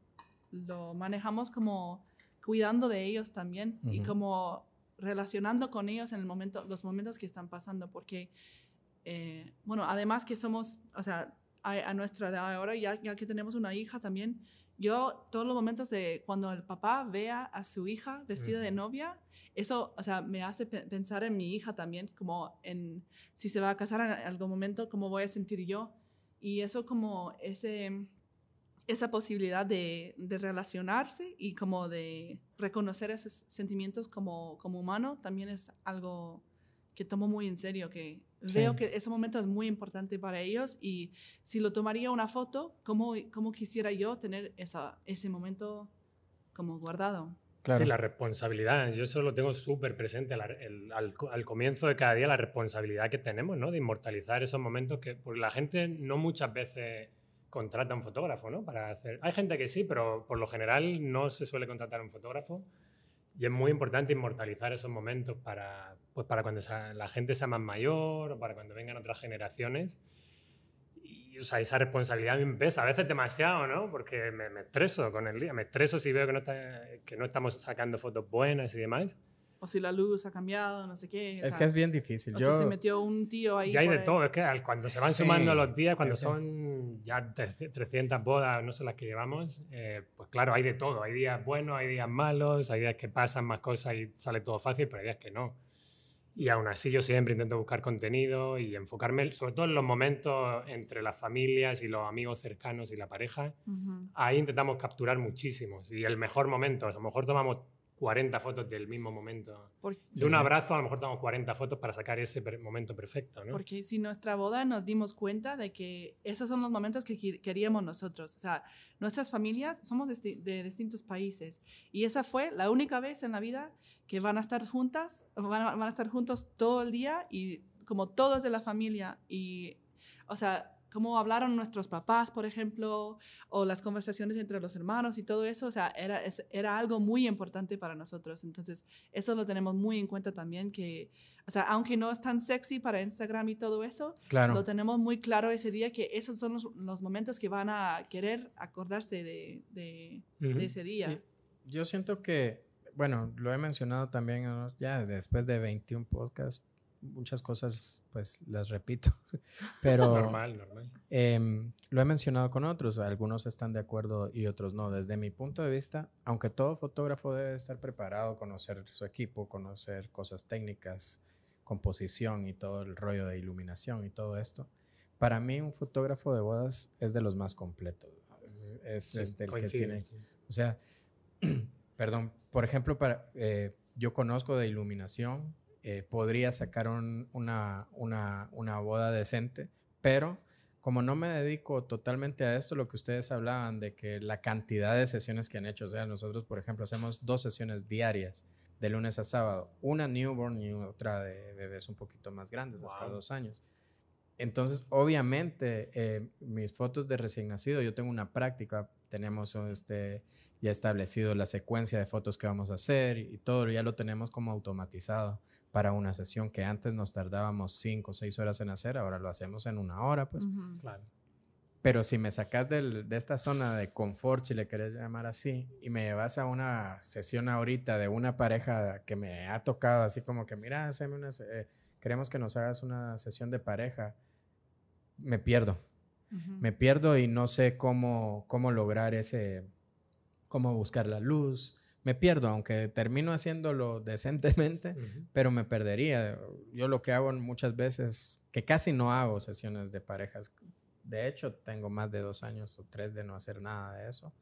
lo manejamos como cuidando de ellos también y como relacionando con ellos en el momento, los momentos que están pasando, porque, eh, bueno, además que somos, o sea, a, nuestra edad ahora, ya, ya que tenemos una hija también, yo todos los momentos de cuando el papá vea a su hija vestida de novia, eso, sea, me hace pensar en mi hija también, como en si se va a casar en algún momento, cómo voy a sentir yo. Y eso como ese, esa posibilidad de, de relacionarse y como de reconocer esos sentimientos como, como humano, también es algo que tomo muy en serio, que Veo que ese momento es muy importante para ellos y si lo tomaría una foto, ¿cómo, cómo quisiera yo tener esa, ese momento como guardado? Sí, la responsabilidad. Yo eso lo tengo súper presente al, comienzo de cada día, la responsabilidad que tenemos, ¿no? De inmortalizar esos momentos que por pues, la gente no muchas veces contrata a un fotógrafo, ¿no? Para hacer... Hay gente que sí, pero por lo general no se suele contratar a un fotógrafo. Y es muy importante inmortalizar esos momentos para, pues para cuando la gente sea más mayor o para cuando vengan otras generaciones. Y, esa responsabilidad me pesa a veces demasiado, ¿no? Porque me, estreso con el día, me estreso si veo que no, que no estamos sacando fotos buenas y demás. O si la luz ha cambiado, no sé qué. Es que es bien difícil. Yo, se metió un tío ahí. Ya hay de todo, es que cuando se van sumando los días, cuando son ya 300 bodas, no sé las que llevamos, eh, pues claro, hay de todo. Hay días buenos, hay días malos, hay días que pasan más cosas y sale todo fácil, pero hay días que no. Y aún así yo siempre intento buscar contenido y enfocarme, sobre todo en los momentos entre las familias y los amigos cercanos y la pareja. Ahí intentamos capturar muchísimos. Y el mejor momento, a lo mejor tomamos 40 fotos del mismo momento. de un abrazo a lo mejor tenemos 40 fotos para sacar ese momento perfecto, ¿no? Porque si nuestra boda nos dimos cuenta de que esos son los momentos que queríamos nosotros, o sea, nuestras familias somos de, distintos países y esa fue la única vez en la vida que van a estar juntas, van a, van a estar juntos todo el día y como todos de la familia y, o sea, cómo hablaron nuestros papás, por ejemplo, o las conversaciones entre los hermanos y todo eso, o sea, era, era algo muy importante para nosotros. Entonces, eso lo tenemos muy en cuenta también, que, o sea, aunque no es tan sexy para Instagram y todo eso, lo tenemos muy claro ese día, que esos son los, momentos que van a querer acordarse de, ese día. yo siento que, bueno, lo he mencionado también, ya después de 21 podcasts, muchas cosas pues las repito, pero... normal, normal. Em, lo he mencionado con otros, algunos están de acuerdo y otros no. Desde mi punto de vista, aunque todo fotógrafo debe estar preparado, conocer su equipo, conocer cosas técnicas, composición y todo el rollo de iluminación y todo esto, para mí un fotógrafo de bodas es de los más completos. Es, este, el que tiene... O sea, perdón, por ejemplo, para, eh, yo conozco de iluminación, eh, podría sacar una, una, boda decente, pero como no me dedico totalmente a esto, lo que ustedes hablaban de que la cantidad de sesiones que han hecho, o sea, nosotros, por ejemplo, hacemos dos sesiones diarias de lunes a sábado, una newborn y otra de bebés un poquito más grandes, hasta dos años. Entonces, obviamente, eh, mis fotos de recién nacido, yo tengo una práctica, tenemos este, ya establecido la secuencia de fotos que vamos a hacer y todo, ya lo tenemos como automatizado para una sesión que antes nos tardábamos cinco o seis horas en hacer, ahora lo hacemos en una hora, pues. Claro. Pero si me sacas de esta zona de confort, si le querés llamar así, y me llevas a una sesión ahorita de una pareja que me ha tocado así como que, mira, eh, queremos que nos hagas una sesión de pareja, me pierdo. Me pierdo y no sé cómo, cómo lograr ese, cómo buscar la luz. Me pierdo, aunque termino haciéndolo decentemente, pero me perdería. Yo lo que hago muchas veces, que casi no hago sesiones de parejas. De hecho, tengo más de dos años o tres de no hacer nada de eso.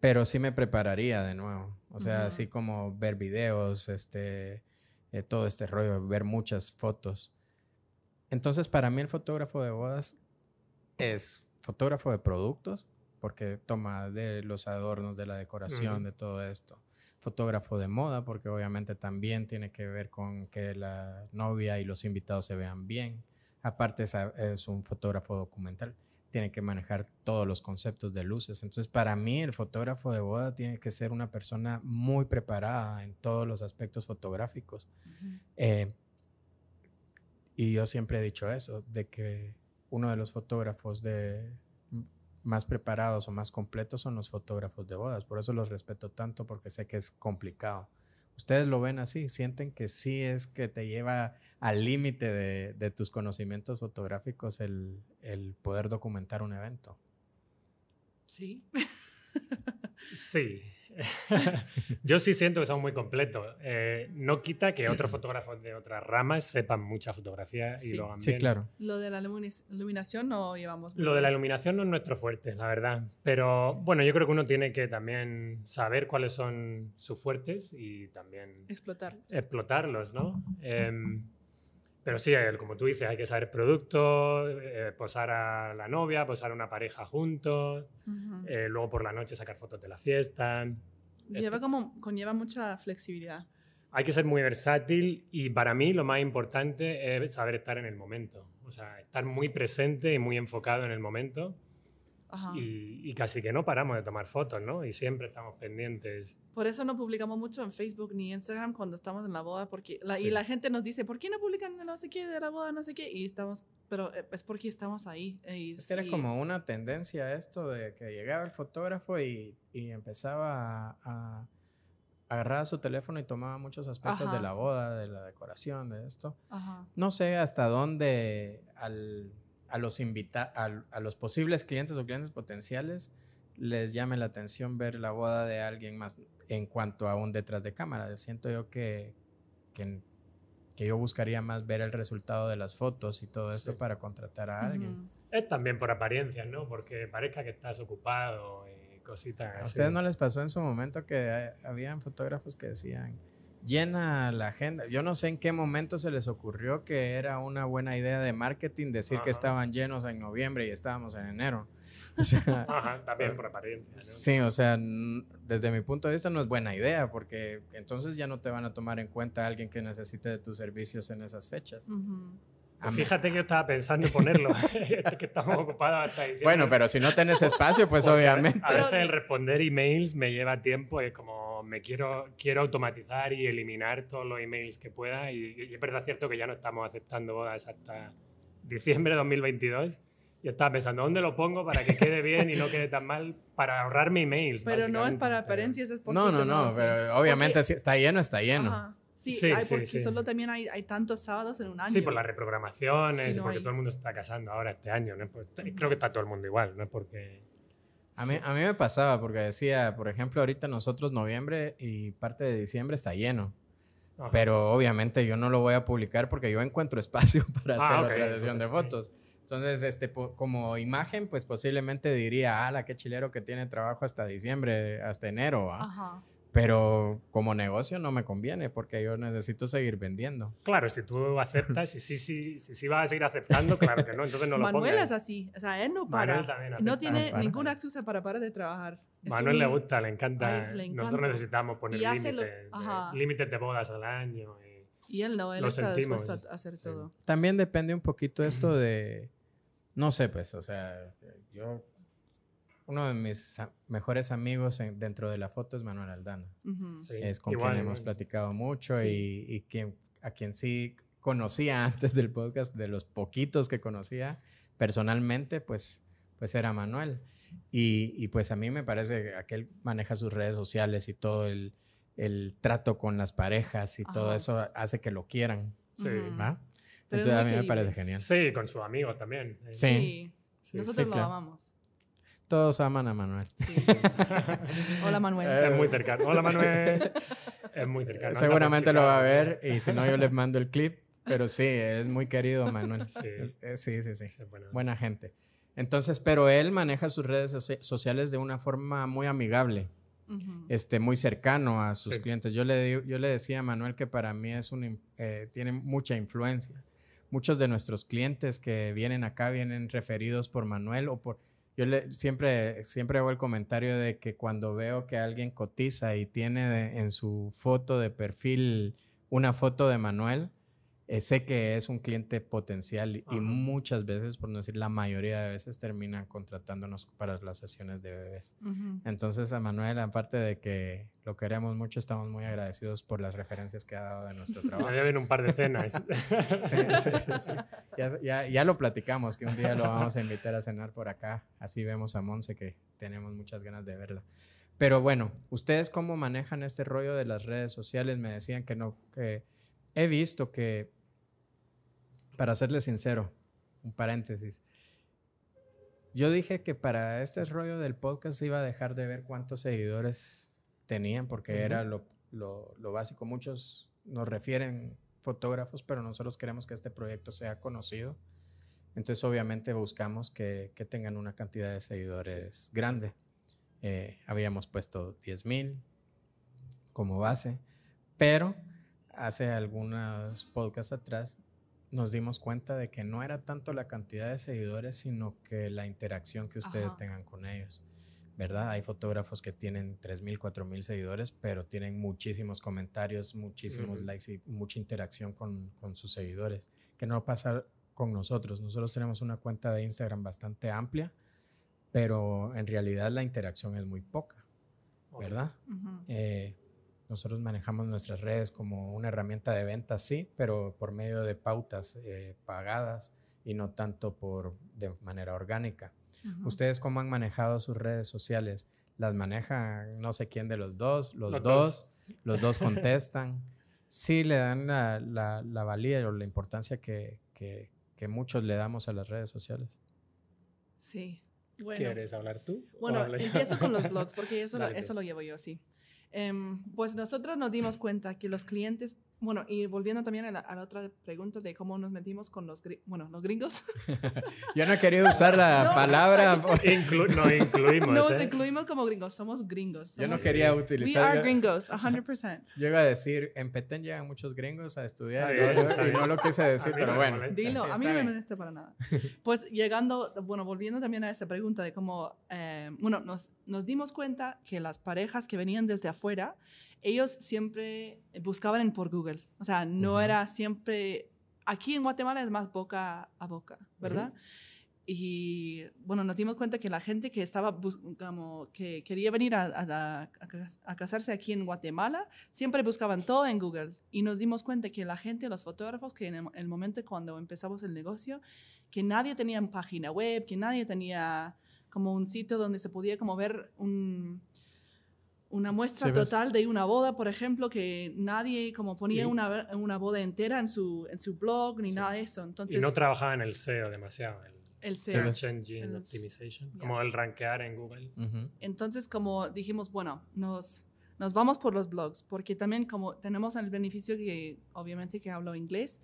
Pero sí me prepararía de nuevo. O sea, así como ver videos, este, eh, todo este rollo, ver muchas fotos. Entonces, para mí el fotógrafo de bodas es fotógrafo de productos, porque toma de los adornos, de la decoración, de todo esto. Fotógrafo de moda, porque obviamente también tiene que ver con que la novia y los invitados se vean bien. Aparte es un fotógrafo documental, tiene que manejar todos los conceptos de luces. Entonces, para mí el fotógrafo de boda tiene que ser una persona muy preparada en todos los aspectos fotográficos. Eh, y yo siempre he dicho eso, de que uno de los fotógrafos de, más preparados o más completos son los fotógrafos de bodas. Por eso los respeto tanto porque sé que es complicado. ¿Ustedes lo ven así? ¿Sienten que sí es que te lleva al límite de, tus conocimientos fotográficos el, el, poder documentar un evento? Sí. sí. Yo sí siento que son muy completo eh, no quita que otros fotógrafos de otras ramas sepan mucha fotografía y lo hagan bien. Sí, claro. Lo de la iluminación no llevamos. Lo de la iluminación no es nuestro fuerte, la verdad. Pero bueno, yo creo que uno tiene que también saber cuáles son sus fuertes y también. Explotarlos. Explotarlos, ¿no? Em, pero sí, eh, como tú dices, hay que saber productos, eh, posar a la novia, posar a una pareja juntos, eh, luego por la noche sacar fotos de la fiesta. Lleva como, conlleva mucha flexibilidad. Hay que ser muy versátil y para mí lo más importante es saber estar en el momento, o sea, estar muy presente y muy enfocado en el momento y, casi que no paramos de tomar fotos, ¿no? Y siempre estamos pendientes. Por eso no publicamos mucho en Facebook ni Instagram cuando estamos en la boda, porque y la gente nos dice, ¿por qué no publican no sé qué de la boda, no sé qué? Y estamos, pero eh, es porque estamos ahí. Eh, era como una tendencia esto de que llegaba el fotógrafo y, empezaba a, agarrar su teléfono y tomaba muchos aspectos de la boda, de la decoración, de esto. No sé hasta dónde al a los, invita a, los posibles clientes o clientes potenciales les llame la atención ver la boda de alguien más en cuanto a un detrás de cámara. siento yo que, que, yo buscaría más ver el resultado de las fotos y todo esto para contratar a alguien. Es también por apariencia, ¿no? Porque parezca que estás ocupado y eh, cositas así. ¿A ustedes no les pasó en su momento que eh, habían fotógrafos que decían llena la agenda. Yo no sé en qué momento se les ocurrió que era una buena idea de marketing decir que estaban llenos en noviembre y estábamos en enero. Ajá, también por apariencia. Sí, o sea, desde mi punto de vista no es buena idea porque entonces ya no te van a tomar en cuenta a alguien que necesite de tus servicios en esas fechas. Fíjate que yo estaba pensando ponerlo, este que estamos ocupados hasta Bueno, pero si no tenés espacio, pues obviamente. A veces el responder emails me lleva tiempo, es como, me quiero, quiero automatizar y eliminar todos los emails que pueda. Y, es verdad, cierto que ya no estamos aceptando bodas hasta diciembre de 2022. Yo estaba pensando, ¿dónde lo pongo para que quede bien y no quede tan mal? Para ahorrarme emails. Pero no es para apariencias, es No, no, no, pero obviamente si está lleno, está lleno. Sí, sí, sí, porque solo también hay, hay, tantos sábados en un año. Sí, por las reprogramaciones, porque todo el mundo está casando ahora este año. Pues, creo que está todo el mundo igual, no es porque a mí, a mí me pasaba porque decía, por ejemplo, ahorita nosotros noviembre y parte de diciembre está lleno. Pero obviamente yo no lo voy a publicar porque yo encuentro espacio para ah, hacer la de fotos. Entonces, este, como imagen, pues posiblemente diría, la qué chilero que tiene trabajo hasta diciembre, hasta enero. Ajá. Pero como negocio no me conviene porque yo necesito seguir vendiendo. Claro, si tú aceptas, y sí, sí, sí, sí vas a seguir aceptando, claro que no, entonces no lo Manuel es así, o sea, él no para. no tiene ninguna excusa para parar de trabajar. Manuel le gusta, le encanta. Nosotros necesitamos poner límites, eh, límites de bodas al año. Y, eh, y él no, él está dispuesto a hacer todo. También depende un poquito esto de, no sé, pues, o sea, yo uno de mis mejores amigos dentro de la foto es Manuel Aldana. es con quien hemos platicado mucho y, quien, a quien sí conocía antes del podcast, de los poquitos que conocía personalmente, pues, pues era Manuel. Y, pues a mí me parece que él maneja sus redes sociales y todo el, el trato con las parejas y todo eso hace que lo quieran. Sí. Entonces a mí me parece genial. Sí, con su amigo también. Sí. Nosotros lo amamos. Todos aman a Manuel. Hola Manuel. Es muy eh, cercano. Hola Manuel. Es muy cercano. Seguramente lo va a ver y si no yo les mando el clip. Pero sí, es muy querido Manuel. Sí, eh, sí, sí. buena. gente. Entonces, pero él maneja sus redes sociales de una forma muy amigable, este, muy cercano a sus clientes. Yo le, yo le decía a Manuel que para mí es un, eh, tiene mucha influencia. Muchos de nuestros clientes que vienen acá vienen referidos por Manuel o por yo le, siempre, siempre hago el comentario de que cuando veo que alguien cotiza y tiene en su foto de perfil una foto de Manuel, eh, sé que es un cliente potencial y muchas veces, por no decir la mayoría de veces, terminan contratándonos para las sesiones de bebés. Entonces, a Manuel, aparte de que lo queremos mucho, estamos muy agradecidos por las referencias que ha dado de nuestro trabajo. ya ven un par de cenas. sí, sí, sí. Ya, ya, lo platicamos, que un día lo vamos a invitar a cenar por acá. Así vemos a Monse, que tenemos muchas ganas de verla. Pero bueno, ¿ustedes cómo manejan este rollo de las redes sociales? Me decían que no... Que, he visto que, para serle sincero, un paréntesis, yo dije que para este rollo del podcast iba a dejar de ver cuántos seguidores tenían, porque era lo, básico. Muchos nos refieren fotógrafos, pero nosotros queremos que este proyecto sea conocido. Entonces, obviamente, buscamos que, tengan una cantidad de seguidores grande. Eh, habíamos puesto 10.000 como base, pero hace algunos podcasts atrás nos dimos cuenta de que no era tanto la cantidad de seguidores, sino que la interacción que ustedes tengan con ellos. ¿Verdad? Hay fotógrafos que tienen 3.000, 4.000 seguidores, pero tienen muchísimos comentarios, muchísimos likes y mucha interacción con, sus seguidores, que no pasa con nosotros. Nosotros tenemos una cuenta de Instagram bastante amplia, pero en realidad la interacción es muy poca, ¿verdad? Nosotros manejamos nuestras redes como una herramienta de venta, sí, pero por medio de pautas eh, pagadas y no tanto por de manera orgánica. ¿Ustedes cómo han manejado sus redes sociales? ¿Las maneja no sé quién de los dos? ¿Los, dos, ¿Los dos contestan? sí, le dan la, la, valía o la importancia que, que, muchos le damos a las redes sociales. Sí, ¿Quieres hablar tú? Bueno, empiezo con los blogs, porque eso, lo, eso pues. lo llevo yo, así. Em, pues nosotros nos dimos cuenta que los clientes bueno, y volviendo también a la, otra pregunta de cómo nos metimos con los, bueno, los gringos. Yo no he querido usar la palabra. no incluimos. Nos ¿eh? incluimos como gringos, somos gringos. Yo no quería utilizar. We are gringos, 100%. Yo a decir, en Petén llegan muchos gringos a estudiar ¿no? no lo quise decir, pero bueno. Dilo, a mí no me molesta para nada. Pues llegando, bueno, volviendo también a esa pregunta de cómo, eh, bueno, nos, nos dimos cuenta que las parejas que venían desde afuera, ellos siempre buscaban por Google o sea, no era siempre, aquí en Guatemala es más boca a boca, ¿verdad? Y bueno, nos dimos cuenta que la gente que estaba, como, que quería venir a, casarse aquí en Guatemala, siempre buscaban todo en Google. Y nos dimos cuenta que la gente, los fotógrafos, que en el, momento cuando empezamos el negocio, que nadie tenía página web, que nadie tenía como un sitio donde se podía como ver un una mm, muestra total de una boda, por ejemplo, que nadie como ponía una, una, boda entera en su, en su blog ni nada de eso. Entonces, y no trabajaba en el SEO demasiado, el, SEO. Search Engine Optimization, como el rankear en Google. Entonces, como dijimos, bueno, nos, nos vamos por los blogs, porque también como tenemos el beneficio que obviamente que hablo inglés,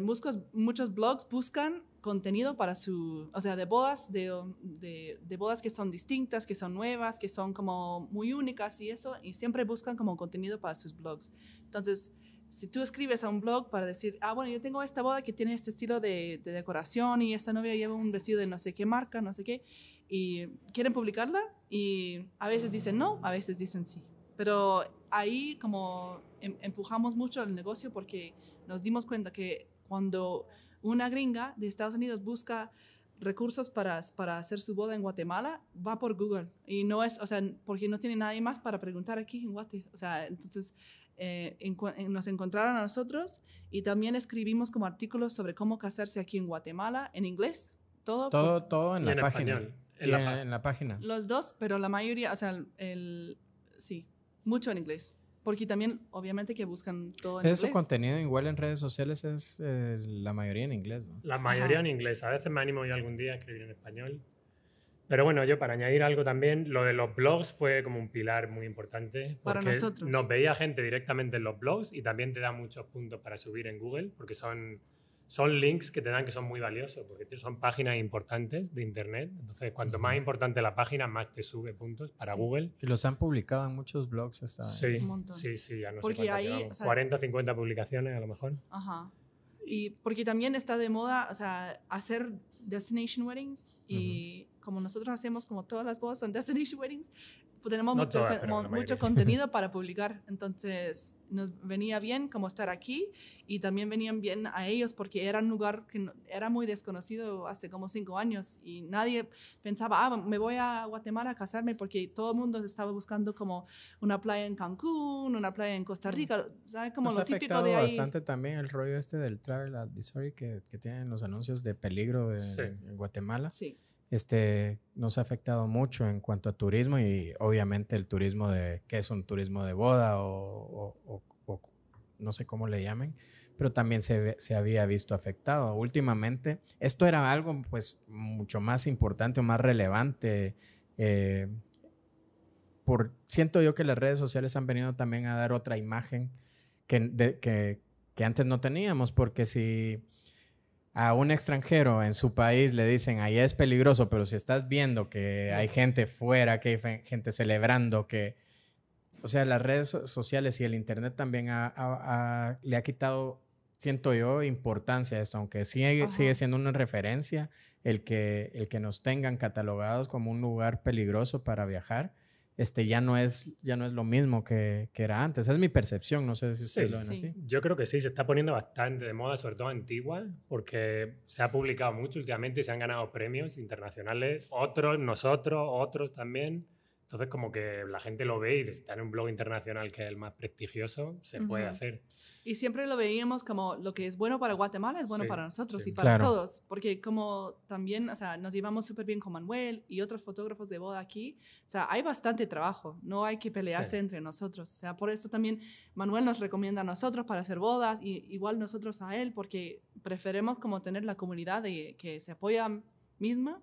muchos, eh, muchos blogs buscan contenido para su, o sea, de bodas, de, de, bodas que son distintas, que son nuevas, que son como muy únicas y eso, y siempre buscan como contenido para sus blogs. Entonces, si tú escribes a un blog para decir, ah, bueno, yo tengo esta boda que tiene este estilo de, de decoración y esta novia lleva un vestido de no sé qué marca, no sé qué, y quieren publicarla y a veces dicen no, a veces dicen sí. Pero ahí como em, empujamos mucho el negocio porque nos dimos cuenta que cuando una gringa de Estados Unidos busca recursos para, para hacer su boda en Guatemala, va por Google. Y no es, o sea, porque no tiene nadie más para preguntar aquí en Guate. O sea, entonces eh, eh, nos encontraron a nosotros y también escribimos como artículos sobre cómo casarse aquí en Guatemala, en inglés, todo. Todo, todo en la página. en, la, página. Los dos, pero la mayoría, o sea, el sí, mucho en inglés. Porque también, obviamente, que buscan todo en Eso, contenido igual en redes sociales es eh, la mayoría en inglés, La mayoría en inglés. A veces me animo yo algún día a escribir en español. Pero bueno, yo para añadir algo también, lo de los blogs fue como un pilar muy importante. Para nosotros. Nos veía gente directamente en los blogs y también te da muchos puntos para subir en Google, porque son son links que te dan que son muy valiosos, porque son páginas importantes de Internet. Entonces, cuanto más importante la página, más te sube puntos para Google. Y los han publicado en muchos blogs hasta Sí, sí, sí, ya no sé 40 o 50 publicaciones a lo mejor. Ajá. Y porque también está de moda, o sea, hacer destination weddings y como nosotros hacemos como todas las bodas son destination weddings, tenemos mucho, contenido para publicar. Entonces, nos venía bien como estar aquí y también venían bien a ellos porque era un lugar que era muy desconocido hace como cinco años y nadie pensaba, ah, me voy a Guatemala a casarme porque todo el mundo estaba buscando como una playa en Cancún, una playa en Costa Rica, ¿sabes? Como lo ha típico afectado de ahí. bastante también el rollo este del travel advisory que, tienen los anuncios de peligro en, sí. en Guatemala. Sí este, nos ha afectado mucho en cuanto a turismo y obviamente el turismo de, que es un turismo de boda o, no sé cómo le llamen, pero también se, se, había visto afectado. Últimamente, esto era algo pues mucho más importante o más relevante. Eh, por, siento yo que las redes sociales han venido también a dar otra imagen que, que antes no teníamos, porque si a un extranjero en su país le dicen, ahí es peligroso, pero si estás viendo que hay gente fuera, que hay gente celebrando, que... O sea, las redes sociales y el Internet también le ha quitado, siento yo, importancia a esto, aunque sigue, sigue siendo una referencia el que, el que nos tengan catalogados como un lugar peligroso para viajar este, ya, no es, ya no es lo mismo que, era antes. es mi percepción, no sé si ustedes lo ven así. Yo creo que sí, se está poniendo bastante de moda, sobre todo antigua, porque se ha publicado mucho últimamente y se han ganado premios internacionales, otros, nosotros, otros también. Entonces, como que la gente lo ve y está en un blog internacional que es el más prestigioso, se puede hacer. Y siempre lo veíamos como lo que es bueno para Guatemala es bueno para nosotros y para todos, porque como también, o sea, nos llevamos súper bien con Manuel y otros fotógrafos de boda aquí, o sea, hay bastante trabajo, no hay que pelearse entre nosotros, o sea, por eso también Manuel nos recomienda a nosotros para hacer bodas y igual nosotros a él, porque preferemos como tener la comunidad de, que se apoya misma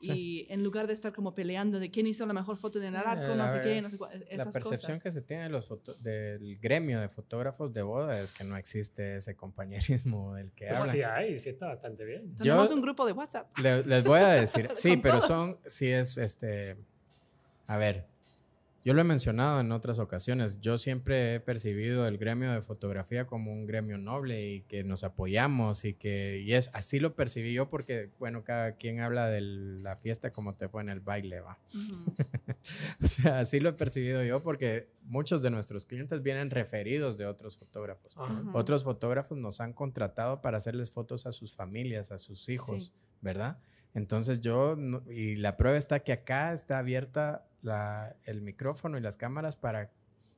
y en lugar de estar como peleando de quién hizo la mejor foto de Nararco, eh, no sé qué, no sé La percepción que se tiene de los del gremio de fotógrafos de boda es que no existe ese compañerismo del que pues habla. Sí hay, sí está bastante bien. Tenemos un grupo de WhatsApp. les voy a decir, sí, pero son, sí es este, a ver, yo lo he mencionado en otras ocasiones, yo siempre he percibido el gremio de fotografía como un gremio noble y que nos apoyamos y que es, así lo percibí yo porque, bueno, cada quien habla de la fiesta como te fue en el baile, va. o sea, así lo he percibido yo porque muchos de nuestros clientes vienen referidos de otros fotógrafos. Otros fotógrafos nos han contratado para hacerles fotos a sus familias, a sus hijos, ¿verdad? Entonces yo, y la prueba está que acá está abierta el micrófono y las cámaras para,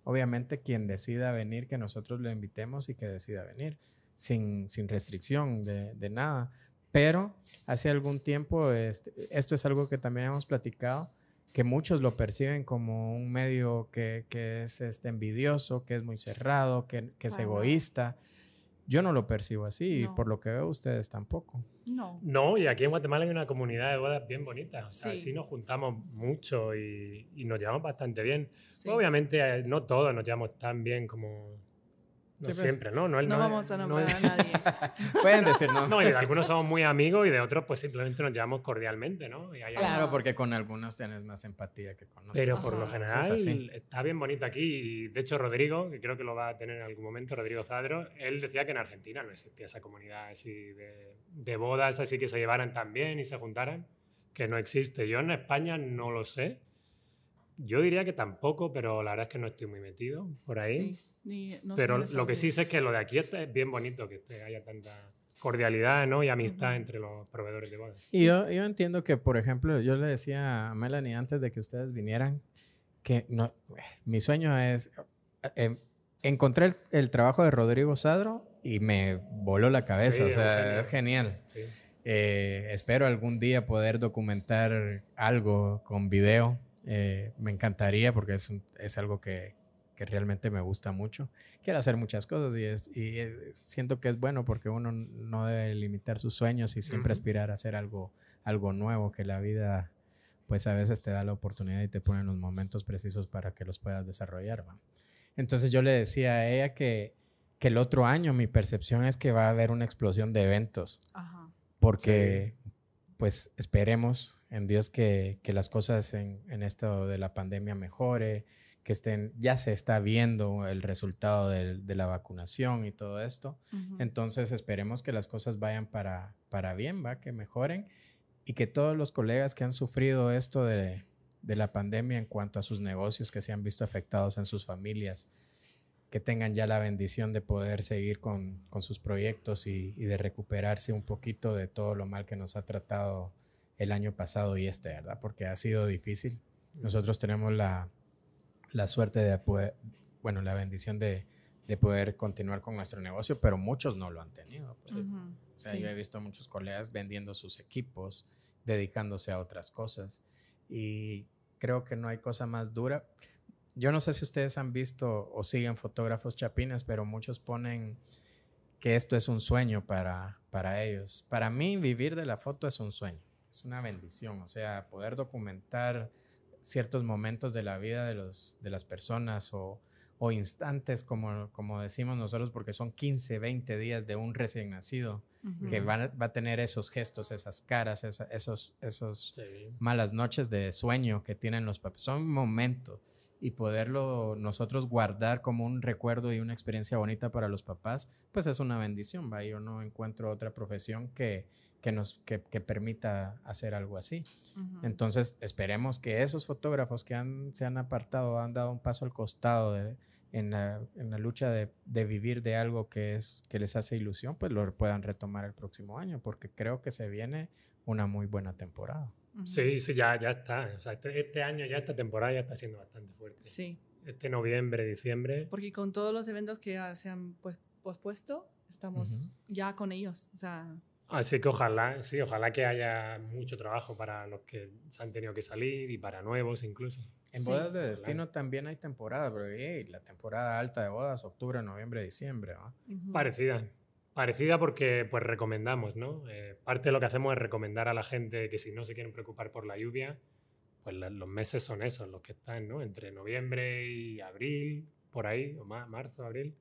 obviamente, quien decida venir, que nosotros lo invitemos y que decida venir, sin, restricción de, nada. Pero hace algún tiempo, este, esto es algo que también hemos platicado, que muchos lo perciben como un medio que, es este, envidioso, que es muy cerrado, que, es egoísta. Yo no lo percibo así, por lo que veo ustedes tampoco. No. No, y aquí en Guatemala hay una comunidad de bodas bien bonita. O sea, sí, nos juntamos mucho y, y, nos llevamos bastante bien. Obviamente eh, no todos nos llevamos tan bien como siempre, ¿no? No, no, vamos a nombrar a nadie. Pueden decir no. y algunos somos muy amigos y de otros pues simplemente nos llamamos cordialmente, ¿no? claro, porque con algunos tienes más empatía que con otros. Pero por lo general está bien bonito aquí. Y de hecho Rodrigo, que creo que lo va a tener en algún momento, Rodrigo Zadro, él decía que en Argentina no existía esa comunidad así de, bodas así que se llevaran también y se juntaran, que no existe. Yo en España no lo sé. Yo diría que tampoco, pero la verdad es que no estoy muy metido por ahí. Pero lo que sí sé es que lo de aquí es bien bonito, que haya tanta cordialidad ¿no? y amistad entre los proveedores de bodas. Y yo, yo, entiendo que, por ejemplo, yo le decía a Melanie antes de que ustedes vinieran que no, mi sueño es, eh, encontré el, trabajo de Rodrigo Sadro y me voló la cabeza, o sea, es genial. Eh, espero algún día poder documentar algo con video. Eh, me encantaría porque es algo que, realmente me gusta mucho. Quiero hacer muchas cosas y, eh, siento que es bueno porque uno no debe limitar sus sueños y siempre aspirar a hacer algo, algo nuevo que la vida pues a veces te da la oportunidad y te pone los momentos precisos para que los puedas desarrollar. Entonces yo le decía a ella que, que el otro año mi percepción es que va a haber una explosión de eventos. Porque pues esperemos en Dios que, las cosas en, en, esto de la pandemia mejore, que estén, ya se está viendo el resultado de, la vacunación y todo esto. Entonces esperemos que las cosas vayan para, para bien, va, que mejoren y que todos los colegas que han sufrido esto de, la pandemia en cuanto a sus negocios que se han visto afectados en sus familias, que tengan ya la bendición de poder seguir con, sus proyectos y, de recuperarse un poquito de todo lo mal que nos ha tratado el año pasado y este, ¿verdad? Porque ha sido difícil. Nosotros tenemos la, la suerte de poder, bueno, la bendición de, de poder continuar con nuestro negocio, pero muchos no lo han tenido. Pues. o sea, yo he visto muchos colegas vendiendo sus equipos, dedicándose a otras cosas. Y creo que no hay cosa más dura. Yo no sé si ustedes han visto o siguen fotógrafos chapinas, pero muchos ponen que esto es un sueño para, para ellos. Para mí, vivir de la foto es un sueño, es una bendición. O sea, poder documentar ciertos momentos de la vida de, los, de las personas o, instantes, como, como decimos nosotros, porque son 15, 20 días de un recién nacido que va, a tener esos gestos, esas caras, esos, esos malas noches de sueño que tienen los papás. Son momentos y poderlo nosotros guardar como un recuerdo y una experiencia bonita para los papás, pues es una bendición, ¿va? Yo no encuentro otra profesión que, que nos que, que permita hacer algo así. Entonces, esperemos que esos fotógrafos que han, se han apartado, han dado un paso al costado en, la, en, la, lucha de, de, vivir de algo que, es, que les hace ilusión, pues lo puedan retomar el próximo año, porque creo que se viene una muy buena temporada. Sí, sí, ya, ya está. O sea, este, este, año, ya esta temporada ya está siendo bastante fuerte. Sí este noviembre, diciembre. Porque con todos los eventos que ya se han pues, pospuesto, estamos ya con ellos. O sea, Así que ojalá, sí, ojalá que haya mucho trabajo para los que se han tenido que salir y para nuevos incluso. En bodas de destino también hay temporada, pero la temporada alta de bodas, octubre, noviembre, diciembre. Parecida. Parecida porque pues recomendamos, ¿no? Eh, parte de lo que hacemos es recomendar a la gente que si no se quieren preocupar por la lluvia, pues los meses son esos, los que están, ¿no? Entre noviembre y abril, por ahí, o marzo, abril.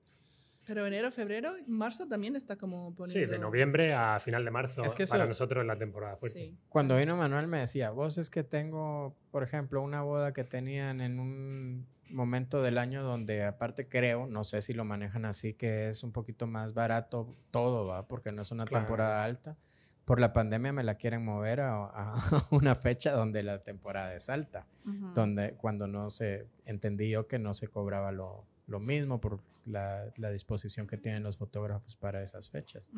Pero enero, febrero, marzo también está como Sí, de noviembre a final de marzo es que para nosotros es la temporada fuerte. Cuando vino Manuel me decía, vos es que tengo, por ejemplo, una boda que tenían en un momento del año donde aparte creo, no sé si lo manejan así, que es un poquito más barato todo, ¿va? Porque no es una temporada alta. Por la pandemia me la quieren mover a, una fecha donde la temporada es alta, donde cuando no se, entendió que no se cobraba lo, lo mismo por la, disposición que tienen los fotógrafos para esas fechas.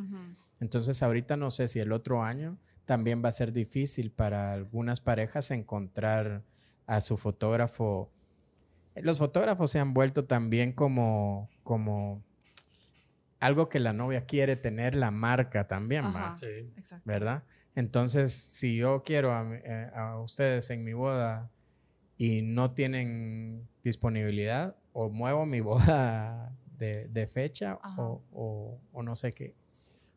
Entonces ahorita no sé si el otro año también va a ser difícil para algunas parejas encontrar a su fotógrafo. Los fotógrafos se han vuelto también como, como algo que la novia quiere tener, la marca también, ¿verdad? Entonces, si yo quiero eh, a, ustedes en mi boda y no tienen disponibilidad, o muevo mi boda de, fecha o, no sé qué.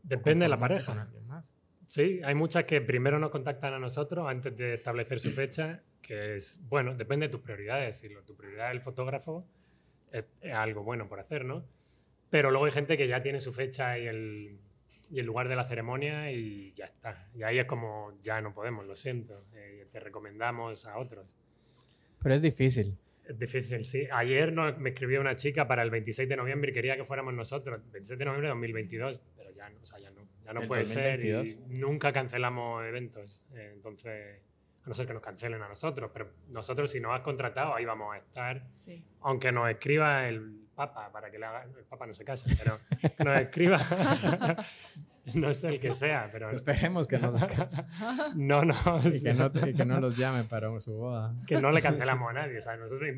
Depende de la pareja. Más. Sí, hay muchas que primero nos contactan a nosotros antes de establecer su fecha, que es, bueno, depende de tus prioridades. Si tu prioridad es el fotógrafo, es, algo bueno por hacer, ¿no? Pero luego hay gente que ya tiene su fecha y el, lugar de la ceremonia y ya está. Y ahí es como, ya no podemos, lo siento, eh, te recomendamos a otros. Pero es difícil difícil, sí. Ayer me escribió una chica para el 26 de noviembre y quería que fuéramos nosotros. 27 de noviembre de 2022, pero ya, o sea, ya no, ya no puede ser. nunca cancelamos eventos. Eh, entonces, a no ser que nos cancelen a nosotros, pero nosotros si nos has contratado, ahí vamos a estar. Sí. Aunque nos escriba el Papa, para que le el Papa no se casa, pero nos escriba no es el que sea, pero... Esperemos que nos No, no. y, que no y que no los llame para su boda. Que no le cancelamos a nadie, o sea, nosotros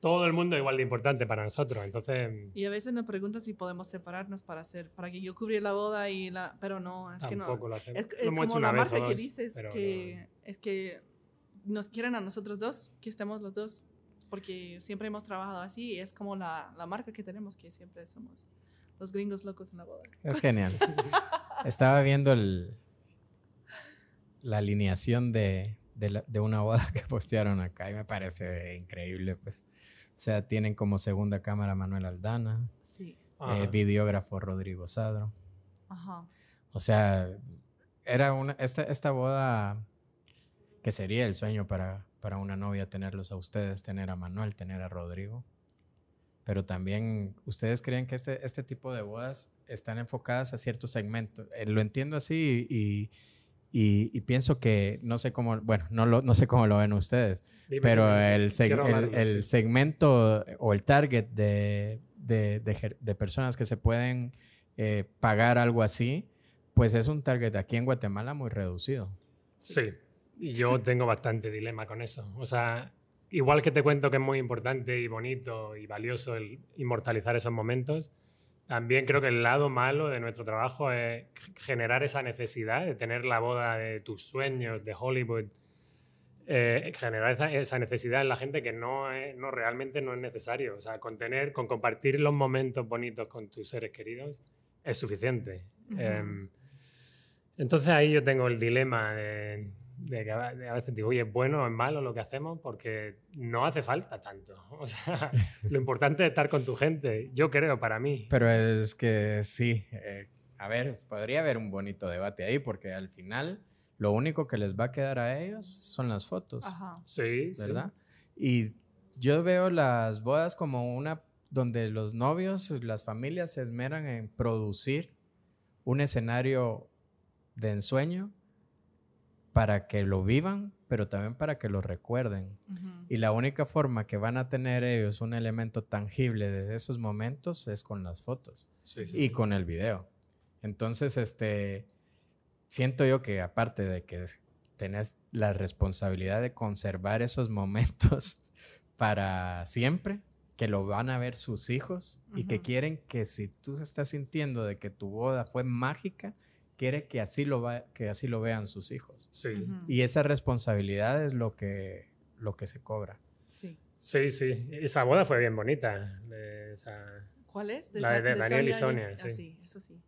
todo el mundo igual de importante para nosotros. Entonces. Y a veces nos preguntan si podemos separarnos para hacer, para que yo cubrí la boda y la, pero no, es que no. Lo hacemos. Es, como la marca que dices que es que nos quieren a nosotros dos, que estemos los dos, porque siempre hemos trabajado así y es como la, la marca que tenemos que siempre somos los gringos locos en la boda. Es genial. Estaba viendo el, la alineación de, una boda que postearon acá y me parece increíble, pues. O sea, tienen como segunda cámara Manuel Aldana, sí. Eh, videógrafo Rodrigo Sadro. Ajá. O sea, era una, esta, esta boda que sería el sueño para, para una novia, tenerlos a ustedes, tener a Manuel, tener a Rodrigo pero también ustedes creen que este, este tipo de bodas están enfocadas a ciertos segmentos? Eh, lo entiendo así y, y, pienso que no sé cómo, bueno, no, lo, no sé cómo lo ven ustedes, pero el, el, segmento o el target de, de, de, personas que se pueden eh, pagar algo así, pues es un target aquí en Guatemala muy reducido. Sí, y yo tengo bastante dilema con eso. O sea, Igual que te cuento que es muy importante y bonito y valioso el inmortalizar esos momentos, también creo que el lado malo de nuestro trabajo es generar esa necesidad de tener la boda de tus sueños, de Hollywood, eh, generar esa, necesidad en la gente que no, no realmente no es necesario. O sea, con, con compartir los momentos bonitos con tus seres queridos es suficiente. Em, entonces ahí yo tengo el dilema de de que a veces digo, oye, es bueno o es malo lo que hacemos, porque no hace falta tanto. O sea, lo importante es estar con tu gente, yo creo, para mí. Pero es que sí, eh, a ver, podría haber un bonito debate ahí, porque al final lo único que les va a quedar a ellos son las fotos. Sí, ¿verdad? Y yo veo las bodas como una donde los novios, las familias se esmeran en producir un escenario de ensueño para que lo vivan, pero también para que lo recuerden. Y la única forma que van a tener ellos un elemento tangible de esos momentos es con las fotos y con el video. Entonces, este, siento yo que aparte de que tenés la responsabilidad de conservar esos momentos para siempre, que lo van a ver sus hijos y que quieren que si tú estás sintiendo de que tu boda fue mágica, quiere que así lo, que así lo vean sus hijos. Sí. Y esa responsabilidad es lo que, lo que se cobra. Sí. Sí, sí. Esa boda fue bien bonita. ¿Cuál es? De la de, Daniel y Sonia. Ah, sí. eso sí.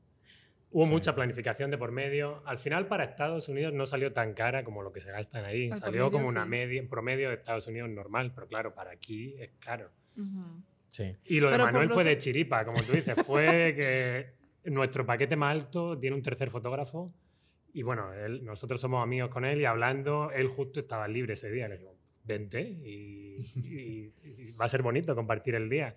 Hubo mucha planificación de por medio. Al final, para Estados Unidos no salió tan cara como lo que se gastan ahí. salió como una media, en promedio de Estados Unidos normal, pero claro, para aquí es caro. Sí. Y lo de Manuel fue de chiripa, como tú dices. Fue que nuestro paquete más alto tiene un tercer fotógrafo y bueno, nosotros somos amigos con él y hablando, él justo estaba libre ese día. Le digo, vente y, va a ser bonito compartir el día.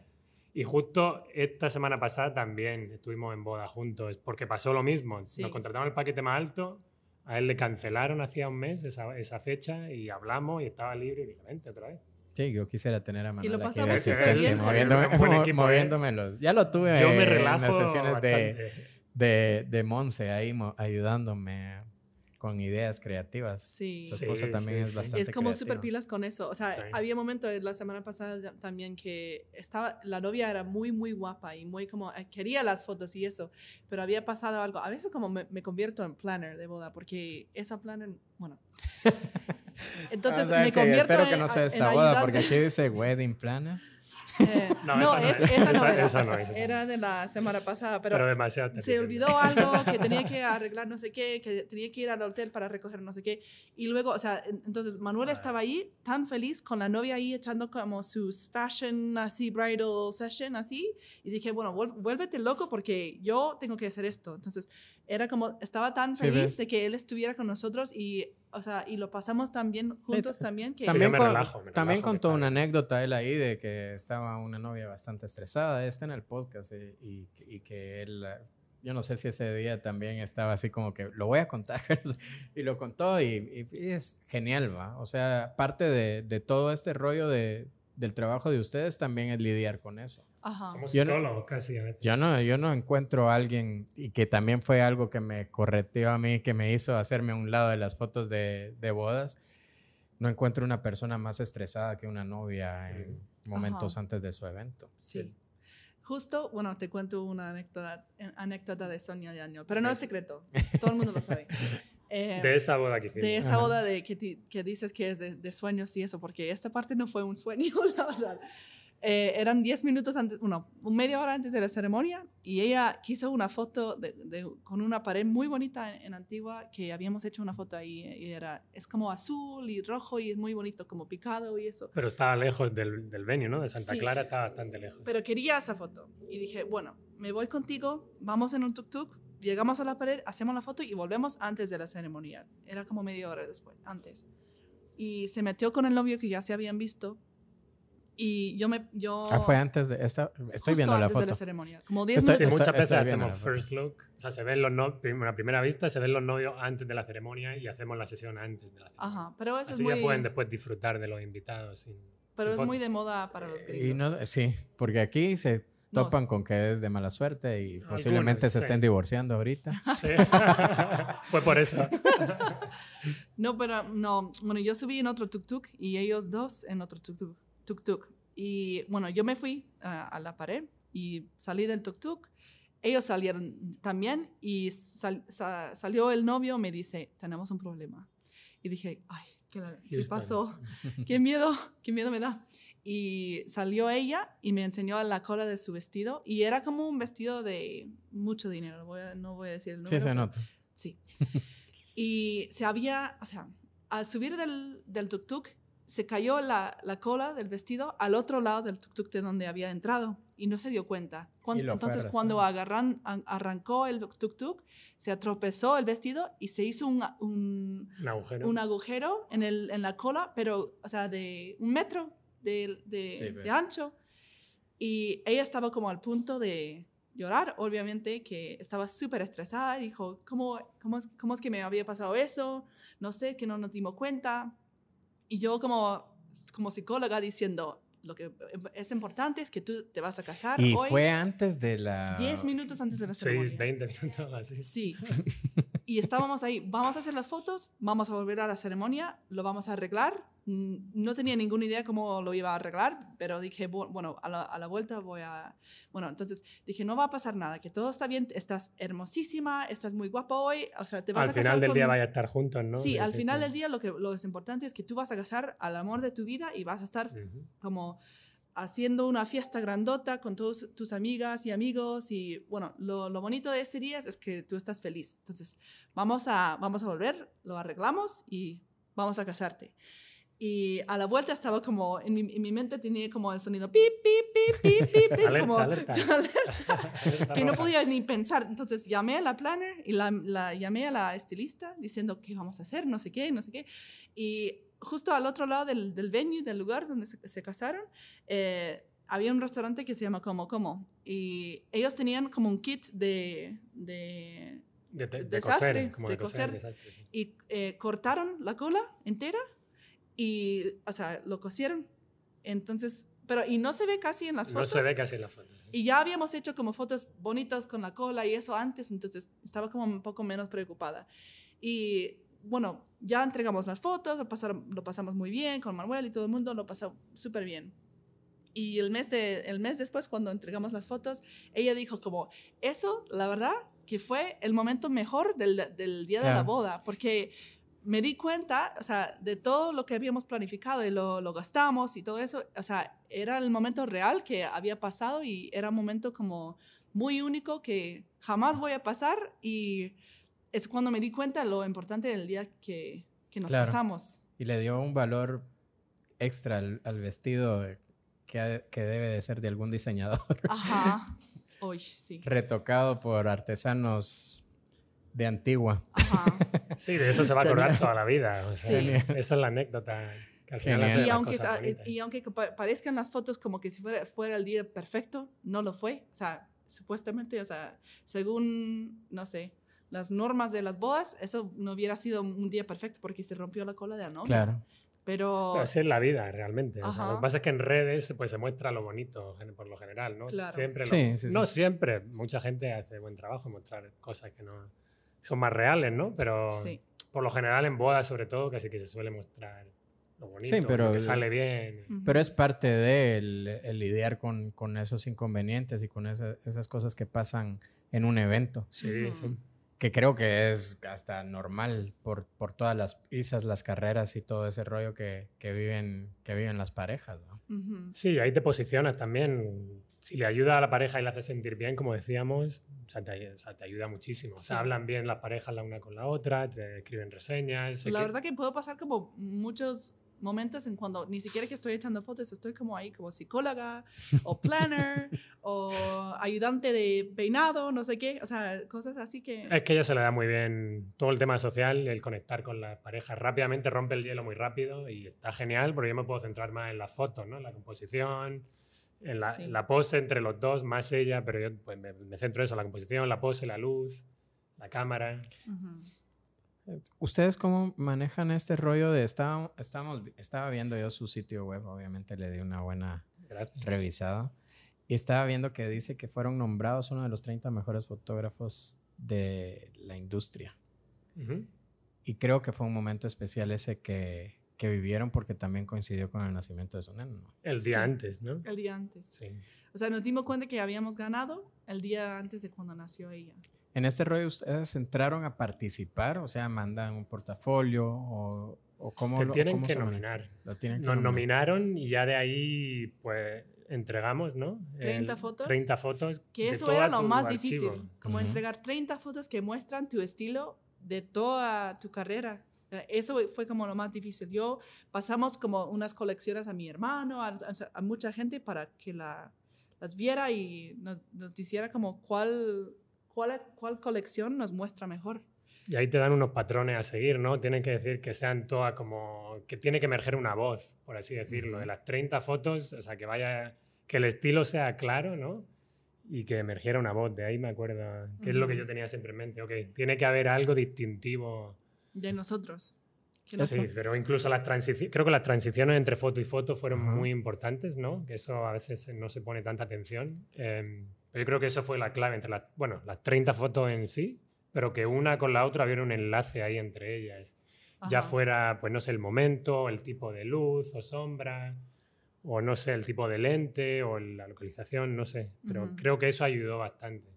Y justo esta semana pasada también estuvimos en boda juntos, porque pasó lo mismo. Nos contrataron el paquete más alto, a él le cancelaron hacía un mes esa, fecha y hablamos y estaba libre y otra vez. Sí, yo quisiera tener a Manuel aquí de eh. moviéndomelos. Ya lo tuve yo me en las sesiones de, de, de Monse ahí ayudándome con ideas creativas. Sí. Su esposa también es bastante Es como súper super pilas con eso. O sea, había momentos la semana pasada también que estaba, la novia era muy, muy guapa y muy como, eh, quería las fotos y eso, pero había pasado algo. A veces como me, convierto en planner de boda porque esa planner, bueno. Entonces ah, me convierto espero que no sea esta boda porque aquí dice wedding planner. Eh, no, esa, no, es, era de la semana pasada, pero, se olvidó algo, que tenía que arreglar no sé qué, que tenía que ir al hotel para recoger no sé qué. Y luego, o sea, entonces Manuel ah. estaba ahí tan feliz con la novia ahí echando como sus fashion, así, bridal session, así. Y dije, bueno, vuélvete loco porque yo tengo que hacer esto. Entonces, era como, estaba tan feliz de que él estuviera con nosotros y o sea, y lo pasamos también juntos también. Que también relajo, también contó una anécdota él ahí de que estaba una novia bastante estresada, está en el podcast y, que él yo no sé si ese día también estaba así como que lo voy a contar y lo contó y, es genial, ¿va? O sea, parte de, de todo este rollo de, del trabajo de ustedes también es lidiar con eso yo no, Yo no, encuentro a alguien, y que también fue algo que me correteó a mí, que me hizo hacerme un lado de las fotos de, bodas. No encuentro una persona más estresada que una novia en momentos antes de su evento. Sí. Justo, bueno, te cuento una anécdota, anécdota de Sonia y Daniel, pero no es secreto, todo el mundo lo sabe. Eh, de esa boda que De esa boda de, que, dices que es de, de, sueños y eso, porque esta parte no fue un sueño, la verdad. Eh, eran 10 minutos antes, bueno, media hora antes de la ceremonia y ella quiso una foto con una pared muy bonita en, Antigua que habíamos hecho una foto ahí y era, es como azul y rojo y es muy bonito, como picado y eso. Pero estaba lejos del, del venue, ¿no? De Santa Clara estaba bastante lejos. Pero quería esa foto y dije, bueno, me voy contigo, vamos en un tuk-tuk, llegamos a la pared, hacemos la foto y volvemos antes de la ceremonia. Era como media hora después, antes. Y se metió con el novio que ya se habían visto y yo me. Yo, ah, fue antes de esta. Estoy viendo la foto. De la ceremonia. Como 10 minutos. muchas veces hacemos first look. O sea, se ven los no, a primera vista, se ven los novios antes de la ceremonia y hacemos la sesión antes de la ceremonia. Ajá, pero eso Así es muy... ya pueden después disfrutar de los invitados. Sin, pero es muy de moda para los gringos. Y no, sí, porque aquí se topan con que es de mala suerte y posiblemente se estén divorciando ahorita. Sí. Fue por eso. no, pero no. Bueno, yo subí en otro tuk-tuk y ellos dos en otro tuk-tuk tuk-tuk. Y bueno, yo me fui eh, a la pared y salí del tuk-tuk. Ellos salieron también y salió el novio, me dice, tenemos un problema. Y dije, ay, ¿qué, pasó? qué miedo, qué miedo me da. Y salió ella y me enseñó la cola de su vestido y era como un vestido de mucho dinero, no voy a decir el nombre. Sí, se nota. sí. y se había, o sea, al subir del, del tuk-tuk, se cayó la, cola del vestido al otro lado del tuk-tuk de donde había entrado y no se dio cuenta. entonces, cuando agarran, arrancó el tuk-tuk, se atropezó el vestido y se hizo un, un, agujero, en, el, en, la cola, pero, o sea, de un metro pues. de, ancho. Y ella estaba como al punto de llorar, obviamente, que estaba súper estresada. Dijo, ¿Cómo, cómo, es, ¿cómo es que me había pasado eso? No sé, que no nos dimos cuenta y yo como, como psicóloga diciendo, lo que es importante es que tú te vas a casar. Y fue antes de la... 10 minutos antes de la ceremonia. Sí, 20 minutos así. Sí. y estábamos ahí, vamos a hacer las fotos, vamos a volver a la ceremonia, lo vamos a arreglar. Mm, no tenía ninguna idea cómo lo iba a arreglar, pero dije, bueno, a la, vuelta voy a... Bueno, entonces dije, no va a pasar nada, que todo está bien, estás hermosísima, estás muy guapa hoy, o sea, te al final del día vaya a estar juntos, ¿no? Sí, al final del día lo que lo es importante es que tú vas a casar al amor de tu vida y vas a estar como haciendo una fiesta grandota con todas tus amigas y amigos. Y bueno, lo, lo, bonito de este día es que tú estás feliz. Entonces, vamos a, vamos a volver, lo arreglamos y vamos a casarte. Y a la vuelta estaba como, en mi, en mi mente tenía como el sonido pip, pip, pip, pip, pip, pi. como alerta. alerta que no podía ni pensar. Entonces llamé a la planner y la, la, llamé a la estilista diciendo qué vamos a hacer, no sé qué, no sé qué. Y justo al otro lado del, del venue, del lugar donde se, casaron, eh, había un restaurante que se llama Como Como. Y ellos tenían como un kit de... de, coser, como de, coser. Y eh, cortaron la cola entera y, o sea, lo cosieron. Entonces, pero, y no se ve casi en las fotos. No se ve casi en las fotos. Y ya habíamos hecho como fotos bonitas con la cola y eso antes, entonces estaba como un poco menos preocupada. Y bueno, ya entregamos las fotos, lo, pasamos muy bien con Manuel y todo el mundo lo pasó súper bien. Y el mes, de, el mes después, cuando entregamos las fotos, ella dijo como, eso, la verdad, que fue el momento mejor del, día de la boda, porque me di cuenta, o sea, de todo lo que habíamos planificado y lo, lo, gastamos y todo eso, o sea, era el momento real que había pasado y era un momento como muy único que jamás voy a pasar y es cuando me di cuenta lo importante del día que, nos pasamos casamos. Y le dio un valor extra al, vestido que, debe de ser de algún diseñador. Ajá. Uy, sí. Retocado por artesanos de antigua. Ajá. sí, de eso se va a acordar toda la vida. Esa es la anécdota. Y aunque, y aunque, parezcan las fotos como que si fuera, fuera el día perfecto, no lo fue. O sea, supuestamente, o sea, según, no sé, las normas de las bodas, eso no hubiera sido un día perfecto porque se rompió la cola de la Claro. Pero... Pero es la vida, realmente. lo que pasa es que en redes pues, se muestra lo bonito, por lo general, ¿no? Siempre No siempre. Mucha gente hace buen trabajo mostrar cosas que no son más reales, ¿no? Pero por lo general en bodas, sobre todo, casi que se suele mostrar lo bonito, lo que sale bien. Pero es parte de el, lidiar con, esos inconvenientes y con esas cosas que pasan en un evento. Sí, sí que creo que es hasta normal por, todas las prisas, las carreras y todo ese rollo que, viven, que viven las parejas. Sí, ahí te posicionas también. Si le ayuda a la pareja y la hace sentir bien, como decíamos, te, ayuda muchísimo. se hablan bien las parejas la una con la otra, te escriben reseñas. La verdad que puedo pasar como muchos momentos en cuando ni siquiera que estoy echando fotos, estoy como ahí como psicóloga o planner o ayudante de peinado, no sé qué, o sea, cosas así que... Es que ella se le da muy bien todo el tema social, el conectar con las parejas rápidamente, rompe el hielo muy rápido y está genial porque yo me puedo centrar más en las fotos, ¿no? En la composición, en la, la pose entre los dos, más ella, pero yo pues, me, centro en eso, la composición, la pose, la luz, la cámara. ¿Ustedes cómo manejan este rollo de estaba, estaba viendo yo su sitio web, obviamente le di una buena revisada y estaba viendo que dice que fueron nombrados uno de los 30 mejores fotógrafos de la industria. Y creo que fue un momento especial ese que, que vivieron porque también coincidió con el nacimiento de su nena El día antes, ¿no? El día antes. Sí. O sea, nos dimos cuenta que habíamos ganado el día antes de cuando nació ella. En este rollo, ¿ustedes entraron a participar? O sea, mandan un portafolio o, cómo, lo, tienen que se nominar. Lo Nos nominaron y ya de ahí, pues, entregamos, ¿no? 30 fotos. 30 fotos. Que eso era lo más difícil, como entregar 30 fotos que muestran tu estilo de toda tu carrera. Eso fue como lo más difícil. Yo pasamos como unas colecciones a mi hermano, a, a mucha gente para que la, las viera y nos, nos dijera como cuál cuál, colección nos muestra mejor. Y ahí te dan unos patrones a seguir, ¿no? Tienen que decir que sean todas como... que tiene que emerger una voz, por así decirlo, de las 30 fotos, o sea, que vaya... que el estilo sea claro, ¿no? Y que emergiera una voz, de ahí me acuerdo, que es lo que yo tenía siempre en mente, ok, tiene que haber algo distintivo. De nosotros. Sí, pero incluso las transiciones, creo que las transiciones entre foto y foto fueron muy importantes, ¿no? Que eso a veces no se pone tanta atención. Eh, yo creo que eso fue la clave entre las, bueno, las 30 fotos en sí, pero que una con la otra había un enlace ahí entre ellas. Ya fuera, pues no sé, el momento, el tipo de luz o sombra, o no sé, el tipo de lente o la localización, no sé. Pero creo que eso ayudó bastante.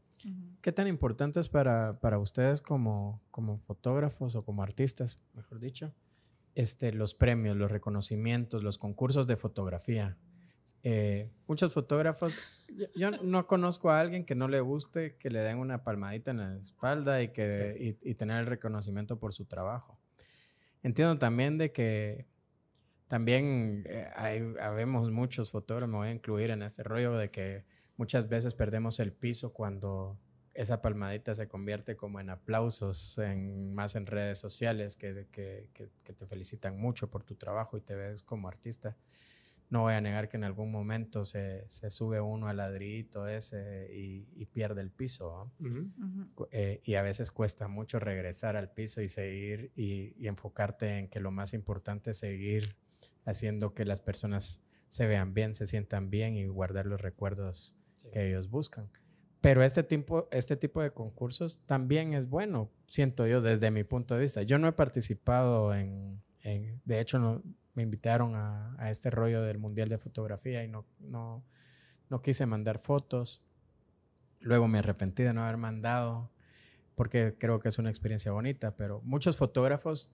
¿Qué tan importante es para, para ustedes como, como fotógrafos o como artistas, mejor dicho, este, los premios, los reconocimientos, los concursos de fotografía? Eh, muchos fotógrafos, yo, no conozco a alguien que no le guste que le den una palmadita en la espalda y, que, y, tener el reconocimiento por su trabajo. Entiendo también de que también eh, habemos muchos fotógrafos, me voy a incluir en este rollo de que muchas veces perdemos el piso cuando esa palmadita se convierte como en aplausos, en, más en redes sociales que te felicitan mucho por tu trabajo y te ves como artista no voy a negar que en algún momento se, sube uno al ladrito ese y, pierde el piso. Eh, y a veces cuesta mucho regresar al piso y seguir y, enfocarte en que lo más importante es seguir haciendo que las personas se vean bien, se sientan bien y guardar los recuerdos que ellos buscan. Pero este tipo, este tipo de concursos también es bueno, siento yo, desde mi punto de vista. Yo no he participado en, en de hecho, no, me invitaron a, este rollo del Mundial de Fotografía y no, no, no quise mandar fotos. Luego me arrepentí de no haber mandado porque creo que es una experiencia bonita, pero muchos fotógrafos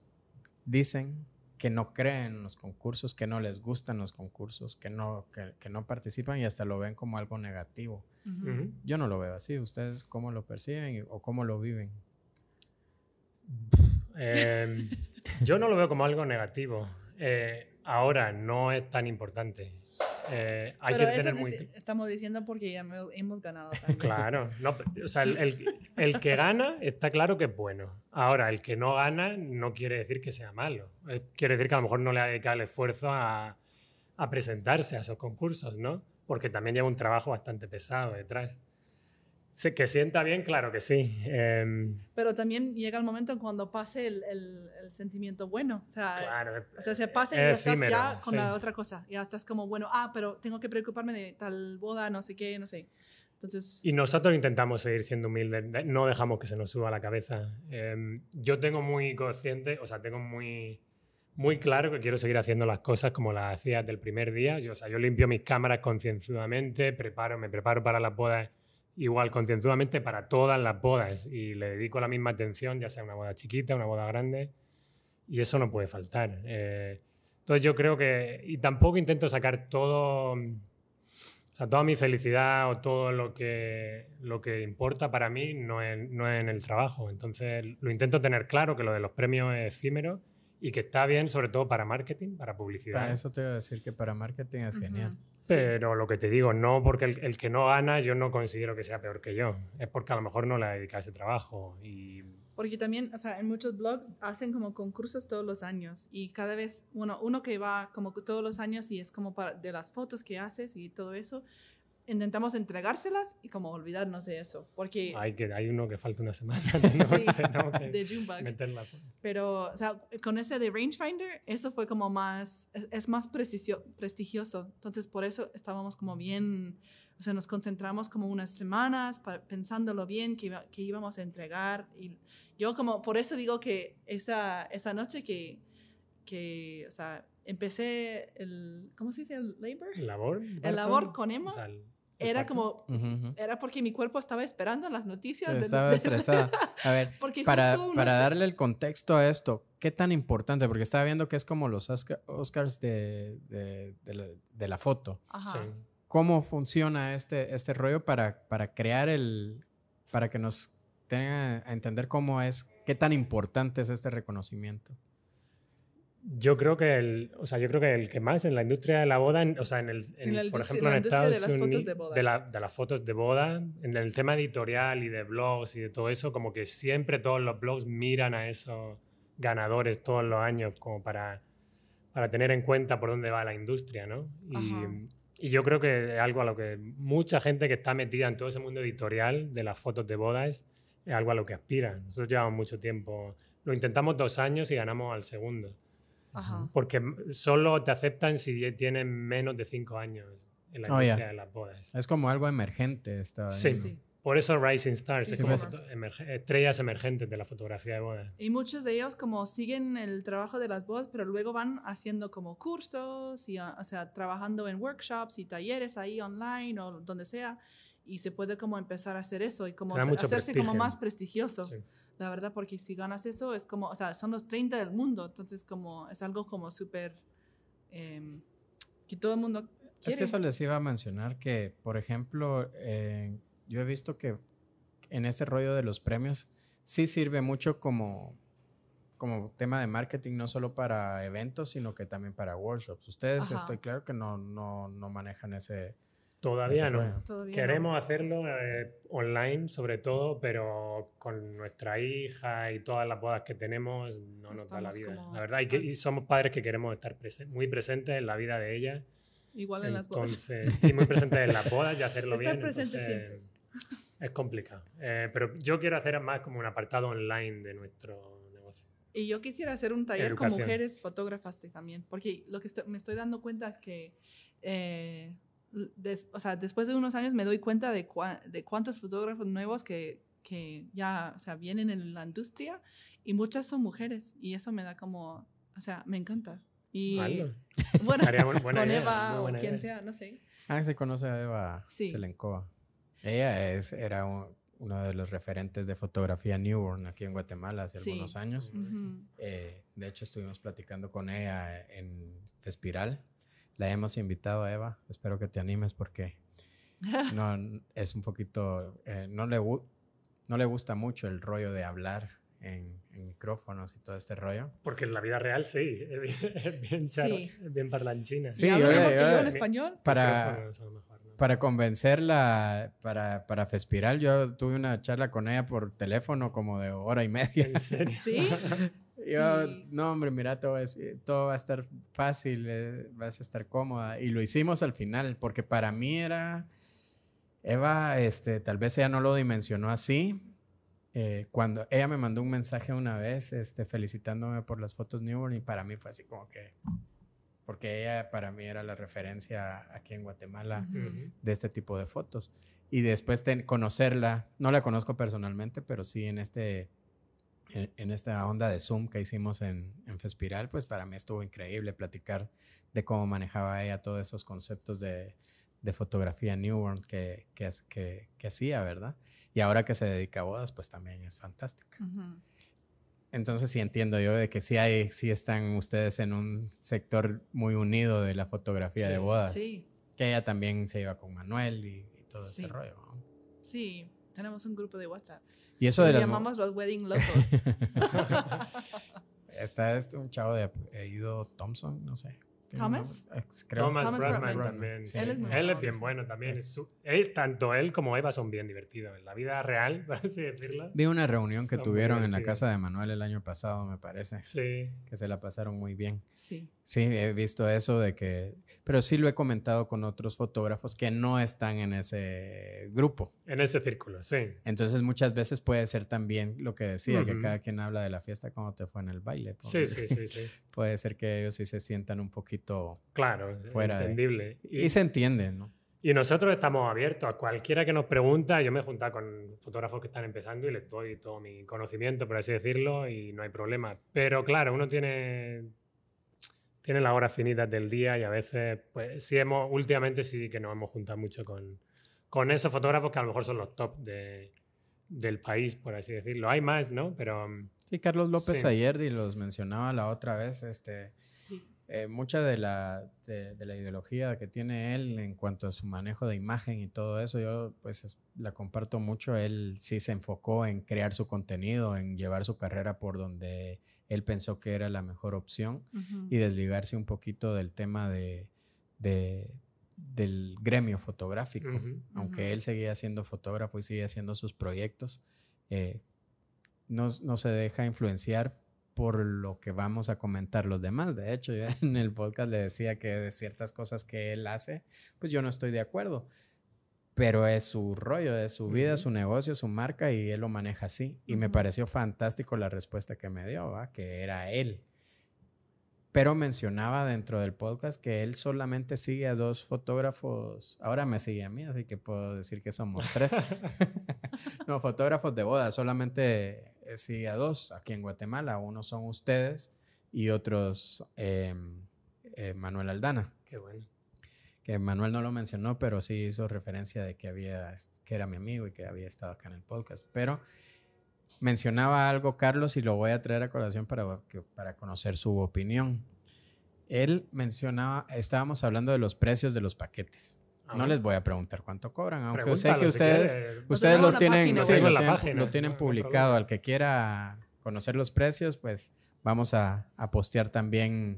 dicen que no creen en los concursos, que no les gustan los concursos, que no, que, no participan y hasta lo ven como algo negativo. Yo no lo veo así. ¿Ustedes cómo lo perciben o cómo lo viven? Em, yo no lo veo como algo negativo. Eh, ahora no es tan importante. Eh, estamos diciendo porque ya hemos ganado. claro, o sea, el, que gana está claro que es bueno. Ahora, el que no gana no quiere decir que sea malo. Eh, quiere decir que a lo mejor no le ha dedicado el esfuerzo a, a presentarse a esos concursos, ¿no? Porque también lleva un trabajo bastante pesado detrás que sienta bien, claro que sí. Em. Pero también llega el momento cuando pase el, el, sentimiento bueno. O sea, e, o sea se e, pasa y ya estás ya con la otra cosa. Ya estás como, bueno, ah, pero tengo que preocuparme de tal boda, no sé qué, no sé. Entonces... Y nosotros intentamos seguir siendo humildes, no dejamos que se nos suba la cabeza. Em. yo tengo muy consciente, o sea, tengo muy, muy claro que quiero seguir haciendo las cosas como las hacía del primer día. Yo, o sea, yo limpio mis cámaras concienzudamente, preparo, me preparo para las bodas igual concienzudamente para todas las bodas y le dedico la misma atención, ya sea una boda chiquita, una boda grande, y eso no puede faltar. Eh, entonces yo creo que, y tampoco intento sacar todo, o sea, toda mi felicidad o todo lo que, lo que importa para mí no es, no es en el trabajo. Entonces lo intento tener claro, que lo de los premios es efímero y que está bien sobre todo para marketing, para publicidad. Para eso te voy a decir que para marketing es genial. Pero lo que te digo, no porque el, que no gana yo no considero que sea peor que yo, es porque a lo mejor no le dedica dedicado ese trabajo y... Porque también, o sea, en muchos blogs hacen como concursos todos los años y cada vez, bueno, uno que va como todos los años y es como para, de las fotos que haces y todo eso, intentamos entregárselas y como olvidarnos de eso, porque... Hay, que, hay uno que falta una semana. de Pero, o sea, con ese de Rangefinder, eso fue como más, es, más prestigioso. Entonces, por eso estábamos como bien, o sea, nos concentramos como unas semanas pensándolo bien, que, que, íbamos a entregar. Y yo como, por eso digo que esa, esa noche que, que, o sea, empecé el, ¿cómo se dice? El labor. Labor. El labor con Emma era como, era porque mi cuerpo estaba esperando las noticias. De, estaba estresada. A ver, para, para darle el contexto a esto, ¿qué tan importante? Porque estaba viendo que es como los Oscars de, de, la, de, la, foto. ¿Cómo funciona este, este rollo para, para crear el, para que nos tengan a entender cómo es, qué tan importante es este reconocimiento? Yo creo que el, o sea, yo creo que el que más en la industria de la boda, o sea, en el, por ejemplo, en, de Unidos, de, de, de, las fotos de boda, en el tema editorial y de blogs y de todo eso, como que siempre todos los blogs miran a esos ganadores todos los años como para, para tener en cuenta por dónde va la industria, ¿no? Y, yo creo que es algo a lo que mucha gente que está metida en todo ese mundo editorial de las fotos de bodas es algo a lo que aspira. Nosotros llevamos mucho tiempo. Lo intentamos dos años y ganamos al segundo. Porque solo te aceptan si tienen menos de 5 años en la oh, de las bodas. Es como algo emergente ¿eh? sí. Por eso Rising Stars, es como estrellas emergentes de la fotografía de bodas. Y muchos de ellos como siguen el trabajo de las bodas, pero luego van haciendo como cursos, y, ah, o sea, trabajando en workshops y talleres ahí online o donde sea, y se puede como empezar a hacer eso y como hacerse como más prestigioso la verdad, porque si ganas eso, es como, o sea, son los 30 del mundo, entonces como es algo como súper... Em, que todo el mundo... Quiere. Es que eso les iba a mencionar que, por ejemplo, eh, yo he visto que en este rollo de los premios sí sirve mucho como como tema de marketing, no solo para eventos, sino que también para workshops. Ustedes estoy claro que no, no, no manejan ese, Todavía no. Queremos hacerlo eh, online, sobre todo, pero con nuestra hija y todas las bodas que tenemos, no nos da la vida. La verdad, y, somos padres que queremos estar muy presentes en la vida de ella. Igual en las bodas. Y muy presentes en las bodas y hacerlo estar bien. Presente es complicado. Eh, pero yo quiero hacer más como un apartado online de nuestro negocio. Y yo quisiera hacer un taller con mujeres fotógrafas también, porque lo que me estoy dando cuenta es que eh, o sea, después de unos años me doy cuenta de, cuántos fotógrafos nuevos que, ya vienen en la industria y muchas son mujeres y eso me da como, o sea, me encanta. Y bueno, con Eva o quien sea, no sé. Ah, se conoce a Eva Ella es, era uno de los referentes de fotografía newborn aquí en Guatemala hace algunos años. Eh, de hecho, estuvimos platicando con ella en Espiral la hemos invitado a Eva. Espero que te animes porque no es un poquito, eh, no, le, no le gusta mucho el rollo de hablar en, micrófonos y todo este rollo. Porque en la vida real sí, es bien, sí. bien parlanchina. Sí, yo, en eh, español. Para, para convencerla, para, para Fespiral, yo tuve una charla con ella por teléfono como de hora y media. ¿En serio? Sí. Yo, no, hombre, mira, todo, todo va a estar fácil, eh, vas a estar cómoda. Y lo hicimos al final, porque para mí era. Eva, este, tal vez ella no lo dimensionó así. Eh, cuando ella me mandó un mensaje una vez este, felicitándome por las fotos Newborn, y para mí fue así como que. Porque ella para mí era la referencia aquí en Guatemala de este tipo de fotos. Y después conocerla, no la conozco personalmente, pero sí en este en, esta onda de Zoom que hicimos en, Fespiral, pues para mí estuvo increíble platicar de cómo manejaba ella todos esos conceptos de, fotografía newborn que, que, hacía, ¿verdad? Y ahora que se dedica a bodas, pues también es fantástica. Entonces sí entiendo yo de que sí, hay, sí están ustedes en un sector muy unido de la fotografía de bodas. Sí. Que ella también se iba con Manuel y, todo ese rollo. ¿no? Sí, tenemos un grupo de WhatsApp. Y eso de llamamos los Wedding Locos. Está este un chavo de apellido Thompson, no sé, eh, Thomas. Thomas, Él, es, bien bueno también. Es tanto él como Eva son bien divertidos. En la vida real, por así decirlo. Vi una reunión que tuvieron en la casa de Manuel el año pasado, me parece. Sí. Que se la pasaron muy bien. Sí. Sí, he visto eso de que... Pero sí lo he comentado con otros fotógrafos que no están en ese grupo. En ese círculo, sí. Entonces muchas veces puede ser también lo que decía, que cada quien habla de la fiesta como te fue en el baile. sí, pues, sí, sí. puede ser que ellos sí se sientan un poquito claro, fuera. Entendible. De... Y, y, se entiende, Y nosotros estamos abiertos a cualquiera que nos pregunta. Yo me he juntado con fotógrafos que están empezando y les doy todo mi conocimiento, por así decirlo, y no hay problema. Pero claro, uno tiene, tiene las horas finitas del día y a veces, pues sí, hemos, últimamente sí que nos hemos juntado mucho con, con esos fotógrafos que a lo mejor son los top del país, por así decirlo. Hay más, ¿no? Pero... Sí, Carlos López ayer y los mencionaba la otra vez, este, eh, mucha de la, ideología que tiene él en cuanto a su manejo de imagen y todo eso, yo pues la comparto mucho. Él sí se enfocó en crear su contenido, en llevar su carrera por donde él pensó que era la mejor opción y desligarse un poquito del tema de, del gremio fotográfico. Aunque él seguía siendo fotógrafo y seguía haciendo sus proyectos, eh, no, no se deja influenciar por lo que vamos a comentar los demás. De hecho, yo en el podcast le decía que de ciertas cosas que él hace, pues yo no estoy de acuerdo. Pero es su rollo, es su vida, su negocio, su marca y él lo maneja así. Y me pareció fantástico la respuesta que me dio, que era él. Pero mencionaba dentro del podcast que él solamente sigue a dos fotógrafos. Ahora me sigue a mí, así que puedo decir que somos tres. no, fotógrafos de boda, solamente eh, sí a dos aquí en Guatemala. unos son ustedes y otros em, eh, Manuel Aldana. Qué bueno. Que Manuel no lo mencionó, pero sí hizo referencia de que, había, que era mi amigo y que había estado acá en el podcast. Pero mencionaba algo, Carlos, y lo voy a traer a colación para, para conocer su opinión. Él mencionaba, estábamos hablando de los precios de los paquetes no les voy a preguntar cuánto cobran, aunque sé que ustedes, ustedes los tienen, lo, tienen, publicado. Al que quiera conocer los precios, pues vamos a, postear también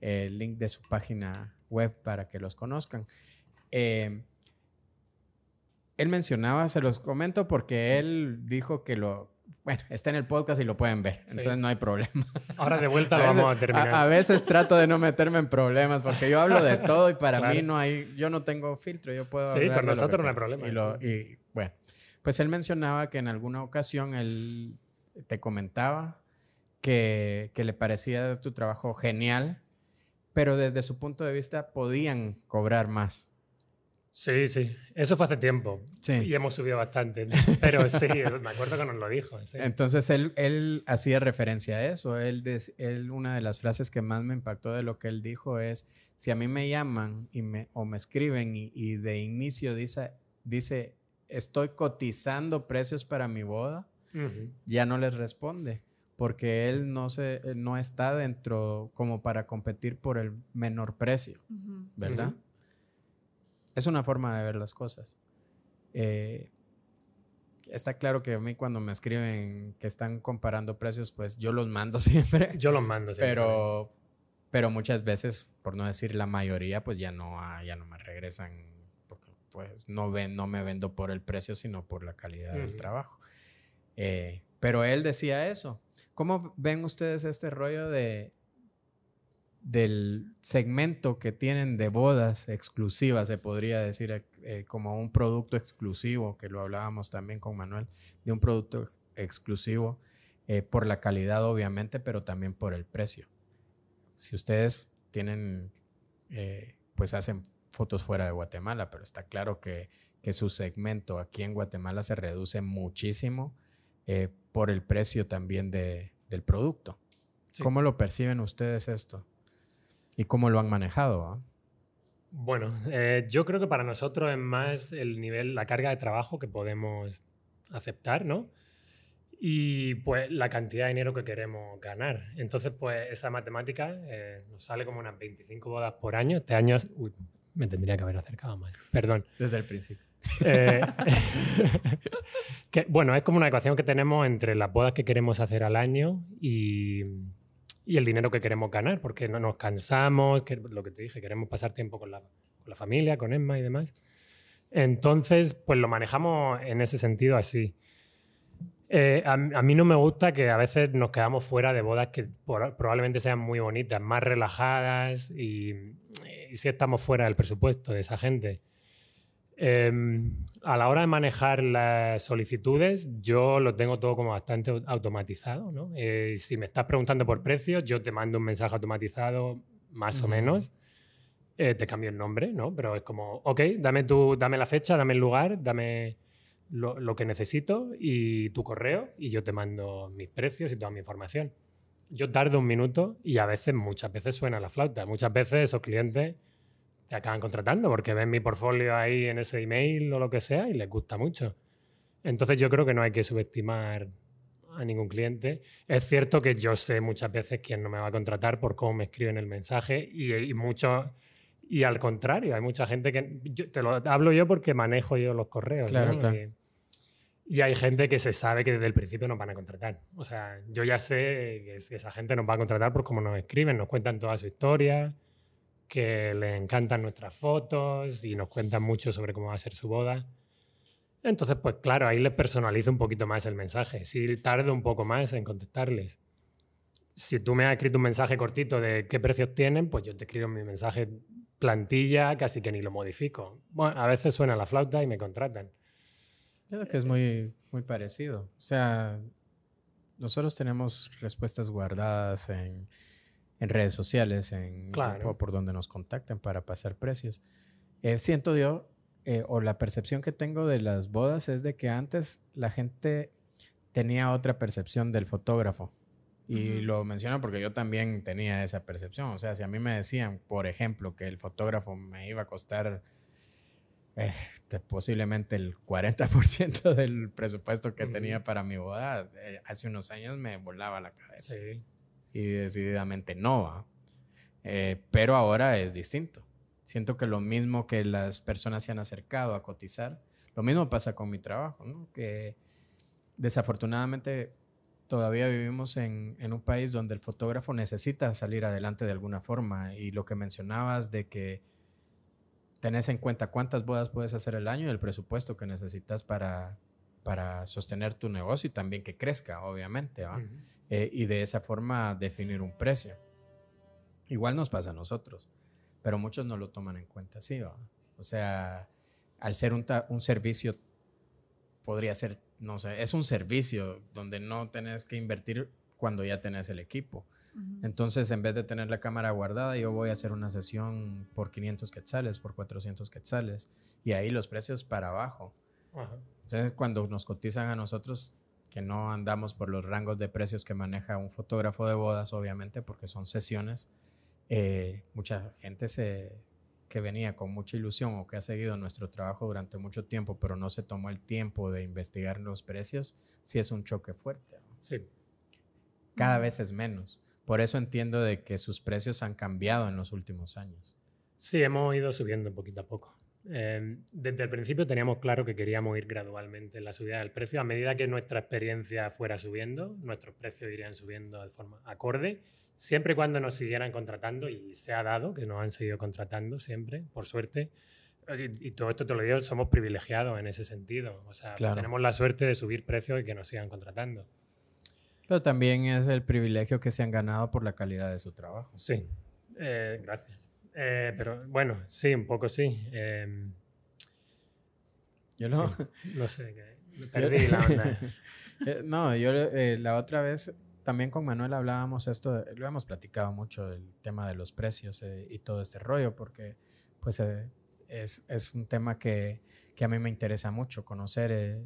eh, el link de su página web para que los conozcan. Eh, él mencionaba, se los comento porque él dijo que lo bueno, está en el podcast y lo pueden ver, entonces no hay problema. Ahora de vuelta lo vamos a terminar. A, veces trato de no meterme en problemas porque yo hablo de todo y para mí no hay, yo no tengo filtro, yo puedo... Sí, para nosotros no hay problema. Y, y, bueno, pues él mencionaba que en alguna ocasión él te comentaba que, que le parecía tu trabajo genial, pero desde su punto de vista podían cobrar más. Sí, sí. Eso fue hace tiempo. Sí. Y hemos subido bastante. Pero sí, me acuerdo que nos lo dijo. Entonces él, él hacía referencia a eso. Él, él, una de las frases que más me impactó de lo que él dijo es, si a mí me llaman y me, o me escriben y, de inicio dice, dice, estoy cotizando precios para mi boda, ya no les responde porque él no, se, no está dentro como para competir por el menor precio, ¿verdad? Es una forma de ver las cosas. Eh, está claro que a mí cuando me escriben que están comparando precios, pues yo los mando siempre. Yo los mando siempre. Pero, pero muchas veces, por no decir la mayoría, pues ya no, ya no me regresan, porque pues no, ven, no me vendo por el precio, sino por la calidad del trabajo. Eh, pero él decía eso. ¿Cómo ven ustedes este rollo de, del segmento que tienen de bodas exclusivas, se podría decir, eh, eh, como un producto exclusivo, que lo hablábamos también con Manuel, de un producto exclusivo eh, por la calidad obviamente, pero también por el precio. Si ustedes tienen, pues hacen fotos fuera de Guatemala, pero está claro que, su segmento aquí en Guatemala se reduce muchísimo por el precio también del producto. ¿Cómo lo perciben ustedes esto? ¿Y cómo lo han manejado? Ah? Bueno, eh, yo creo que para nosotros es más el nivel, la carga de trabajo que podemos aceptar, ¿no? Y pues la cantidad de dinero que queremos ganar. Entonces, pues esa matemática eh, nos sale como unas 25 bodas por año. Este año, me tendría que haber acercado más, perdón. Desde el principio. Eh, que, bueno, es como una ecuación que tenemos entre las bodas que queremos hacer al año y y el dinero que queremos ganar, porque no nos cansamos, que lo que te dije, queremos pasar tiempo con la, familia, con Emma y demás. Entonces, pues lo manejamos en ese sentido así. Eh, a, mí no me gusta que a veces nos quedamos fuera de bodas que probablemente sean muy bonitas, más relajadas y si estamos fuera del presupuesto de esa gente. Em, a la hora de manejar las solicitudes, yo lo tengo todo como bastante automatizado. ¿no? Eh, si me estás preguntando por precios, yo te mando un mensaje automatizado, más o menos. Eh, te cambio el nombre, ¿no? Pero es como, ok, dame, tu, dame la fecha, dame el lugar, dame lo, lo, que necesito y tu correo y yo te mando mis precios y toda mi información. Yo tardo un minuto y a veces, muchas veces suena la flauta. Muchas veces esos clientes te acaban contratando porque ven mi portfolio ahí en ese email o lo que sea y les gusta mucho. Entonces yo creo que no hay que subestimar a ningún cliente. Es cierto que yo sé muchas veces quién no me va a contratar por cómo me escriben el mensaje y, mucho, y al contrario, hay mucha gente que... te lo hablo yo porque manejo yo los correos. Y, y, hay gente que se sabe que desde el principio nos van a contratar. O sea, yo ya sé que esa gente nos va a contratar por cómo nos escriben, nos cuentan toda su historia, que le encantan nuestras fotos y nos cuentan mucho sobre cómo va a ser su boda. Entonces, pues claro, ahí les personalizo un poquito más el mensaje. Si tardo un poco más en contestarles. Si tú me has escrito un mensaje cortito de qué precios tienen, pues yo te escribo mi mensaje plantilla, casi que ni lo modifico. Bueno, a veces suena la flauta y me contratan. Yo creo que es muy, muy parecido. O sea, nosotros tenemos respuestas guardadas en en redes sociales, en, eh, claro. por, donde nos contacten para pasar precios. Eh, siento yo, eh, o la percepción que tengo de las bodas es de que antes la gente tenía otra percepción del fotógrafo. Y lo menciono porque yo también tenía esa percepción. O sea, si a mí me decían, por ejemplo, que el fotógrafo me iba a costar posiblemente el 40% del presupuesto que tenía para mi boda, hace unos años me volaba la cabeza. Sí y decididamente no va. Eh, pero ahora es distinto. Siento que lo mismo que las personas se han acercado a cotizar, lo mismo pasa con mi trabajo, que desafortunadamente todavía vivimos en, un país donde el fotógrafo necesita salir adelante de alguna forma y lo que mencionabas de que tenés en cuenta cuántas bodas puedes hacer el año y el presupuesto que necesitas para, para sostener tu negocio y también que crezca, obviamente. ¿va? Eh, y de esa forma definir un precio. Igual nos pasa a nosotros, pero muchos no lo toman en cuenta así. O sea, al ser un, servicio, podría ser, no sé, es un servicio donde no tenés que invertir cuando ya tenés el equipo. Entonces, en vez de tener la cámara guardada, yo voy a hacer una sesión por 500 quetzales, por 400 quetzales, y ahí los precios para abajo. Entonces, cuando nos cotizan a nosotros, que no andamos por los rangos de precios que maneja un fotógrafo de bodas, obviamente, porque son sesiones. Eh, mucha gente se, que venía con mucha ilusión o que ha seguido nuestro trabajo durante mucho tiempo, pero no se tomó el tiempo de investigar los precios, sí es un choque fuerte. Sí. Cada vez es menos. Por eso entiendo de que sus precios han cambiado en los últimos años. Sí, hemos ido subiendo poquito a poco. Em, desde el principio teníamos claro que queríamos ir gradualmente en la subida del precio. A medida que nuestra experiencia fuera subiendo, nuestros precios irían subiendo de forma acorde, siempre y cuando nos siguieran contratando, y se ha dado que nos han seguido contratando siempre, por suerte. Y, todo esto te lo digo, somos privilegiados en ese sentido. O sea, tenemos la suerte de subir precios y que nos sigan contratando. Pero también es el privilegio que se han ganado por la calidad de su trabajo. Sí, eh, gracias. Eh, pero bueno, sí, un poco sí. Em, yo no. no sé, perdí la onda. Eh, no, yo eh, la otra vez también con Manuel hablábamos esto, lo hemos platicado mucho, el tema de los precios y todo este rollo, porque pues es, es, un tema que, que, a mí me interesa mucho conocer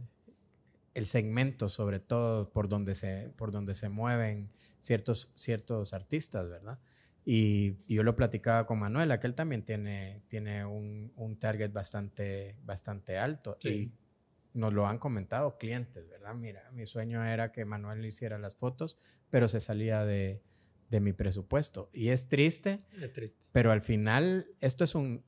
el segmento, sobre todo por donde se, por donde se mueven ciertos, ciertos artistas, ¿verdad? Y, yo lo platicaba con Manuel, que él también tiene, tiene un, target bastante, bastante alto. Y nos lo han comentado clientes, ¿verdad? Mira, mi sueño era que Manuel hiciera las fotos, pero se salía de, mi presupuesto. Y es triste, pero al final esto es un,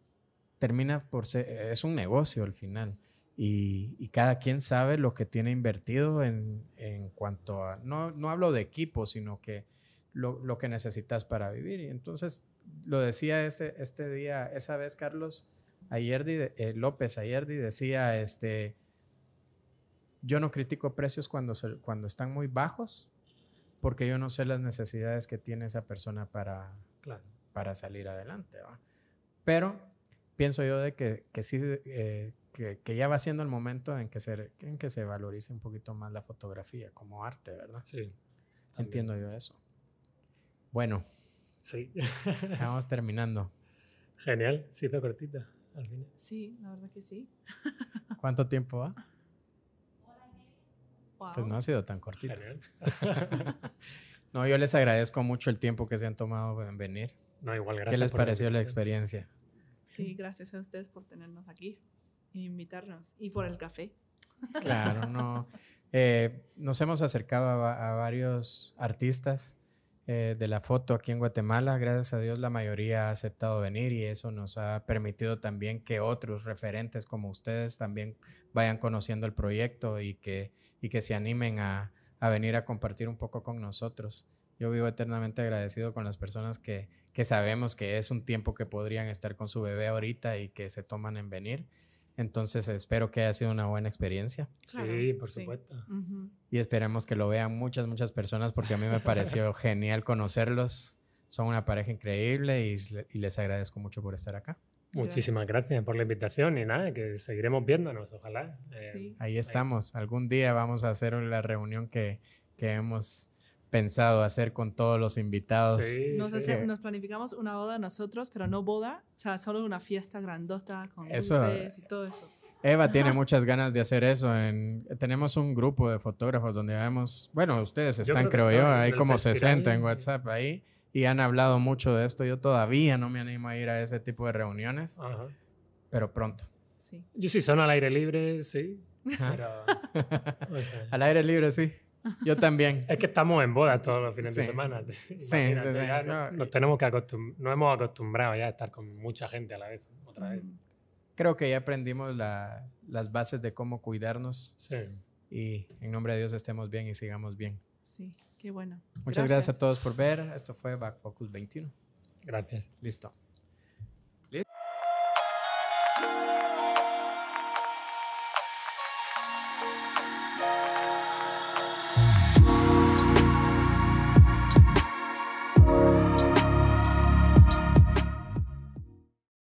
termina por ser, es un negocio al final. Y, cada quien sabe lo que tiene invertido en, en cuanto a, no, no hablo de equipo, sino que lo, que necesitas para vivir. Y entonces lo decía este, este día, esa vez Carlos Ayerdi, eh, López Ayerdi decía, este, yo no critico precios cuando, cuando están muy bajos porque yo no sé las necesidades que tiene esa persona para, para salir adelante. ¿va? Pero pienso yo de que, sí, eh, que, ya va siendo el momento en que, se, en que se valorice un poquito más la fotografía como arte, ¿verdad? Sí. Entiendo yo eso. Bueno. Sí. Estamos terminando. Genial, se hizo cortita al final. Sí, la verdad que sí. ¿Cuánto tiempo va? Pues no ha sido tan cortita. Genial. no, yo les agradezco mucho el tiempo que se han tomado en venir. No, igual gracias. ¿Qué les pareció la experiencia? Sí, gracias a ustedes por tenernos aquí e invitarnos y por el café. Claro, no. Eh, nos hemos acercado a varios artistas eh, de la foto aquí en Guatemala. Gracias a Dios la mayoría ha aceptado venir y eso nos ha permitido también que otros referentes como ustedes también vayan conociendo el proyecto y que, y que se animen a, venir a compartir un poco con nosotros. Yo vivo eternamente agradecido con las personas que, que sabemos que es un tiempo que podrían estar con su bebé ahorita y que se toman en venir. Entonces espero que haya sido una buena experiencia. sí, por supuesto. Y esperemos que lo vean muchas, muchas personas porque a mí me pareció genial conocerlos. Son una pareja increíble y, les agradezco mucho por estar acá. Muchísimas gracias por la invitación y nada, que seguiremos viéndonos, ojalá. Sí. Eh, ahí estamos, algún día vamos a hacer la reunión que, que hemos pensado hacer con todos los invitados. nos, planificamos una boda nosotros, pero no boda, o sea, solo una fiesta grandota con eso, y todo eso. Eva tiene muchas ganas de hacer eso. En, tenemos un grupo de fotógrafos donde vemos, bueno, ustedes están, creo, yo, hay como 60 en WhatsApp ahí y han hablado mucho de esto. Yo todavía no me animo a ir a ese tipo de reuniones, pero pronto. Sí. Yo sí son al aire libre, sí. al aire libre, sí. Yo también. Es que estamos en boda todos los fines de semana. Sí, sí, sí. No, nos, tenemos que acostumbrar, nos hemos acostumbrado ya a estar con mucha gente a la vez, otra vez. Creo que ya aprendimos las bases de cómo cuidarnos. Sí. Y en nombre de Dios estemos bien y sigamos bien. Sí, qué bueno. Muchas gracias, gracias a todos por ver. Esto fue Back Focus 21. Gracias. Listo.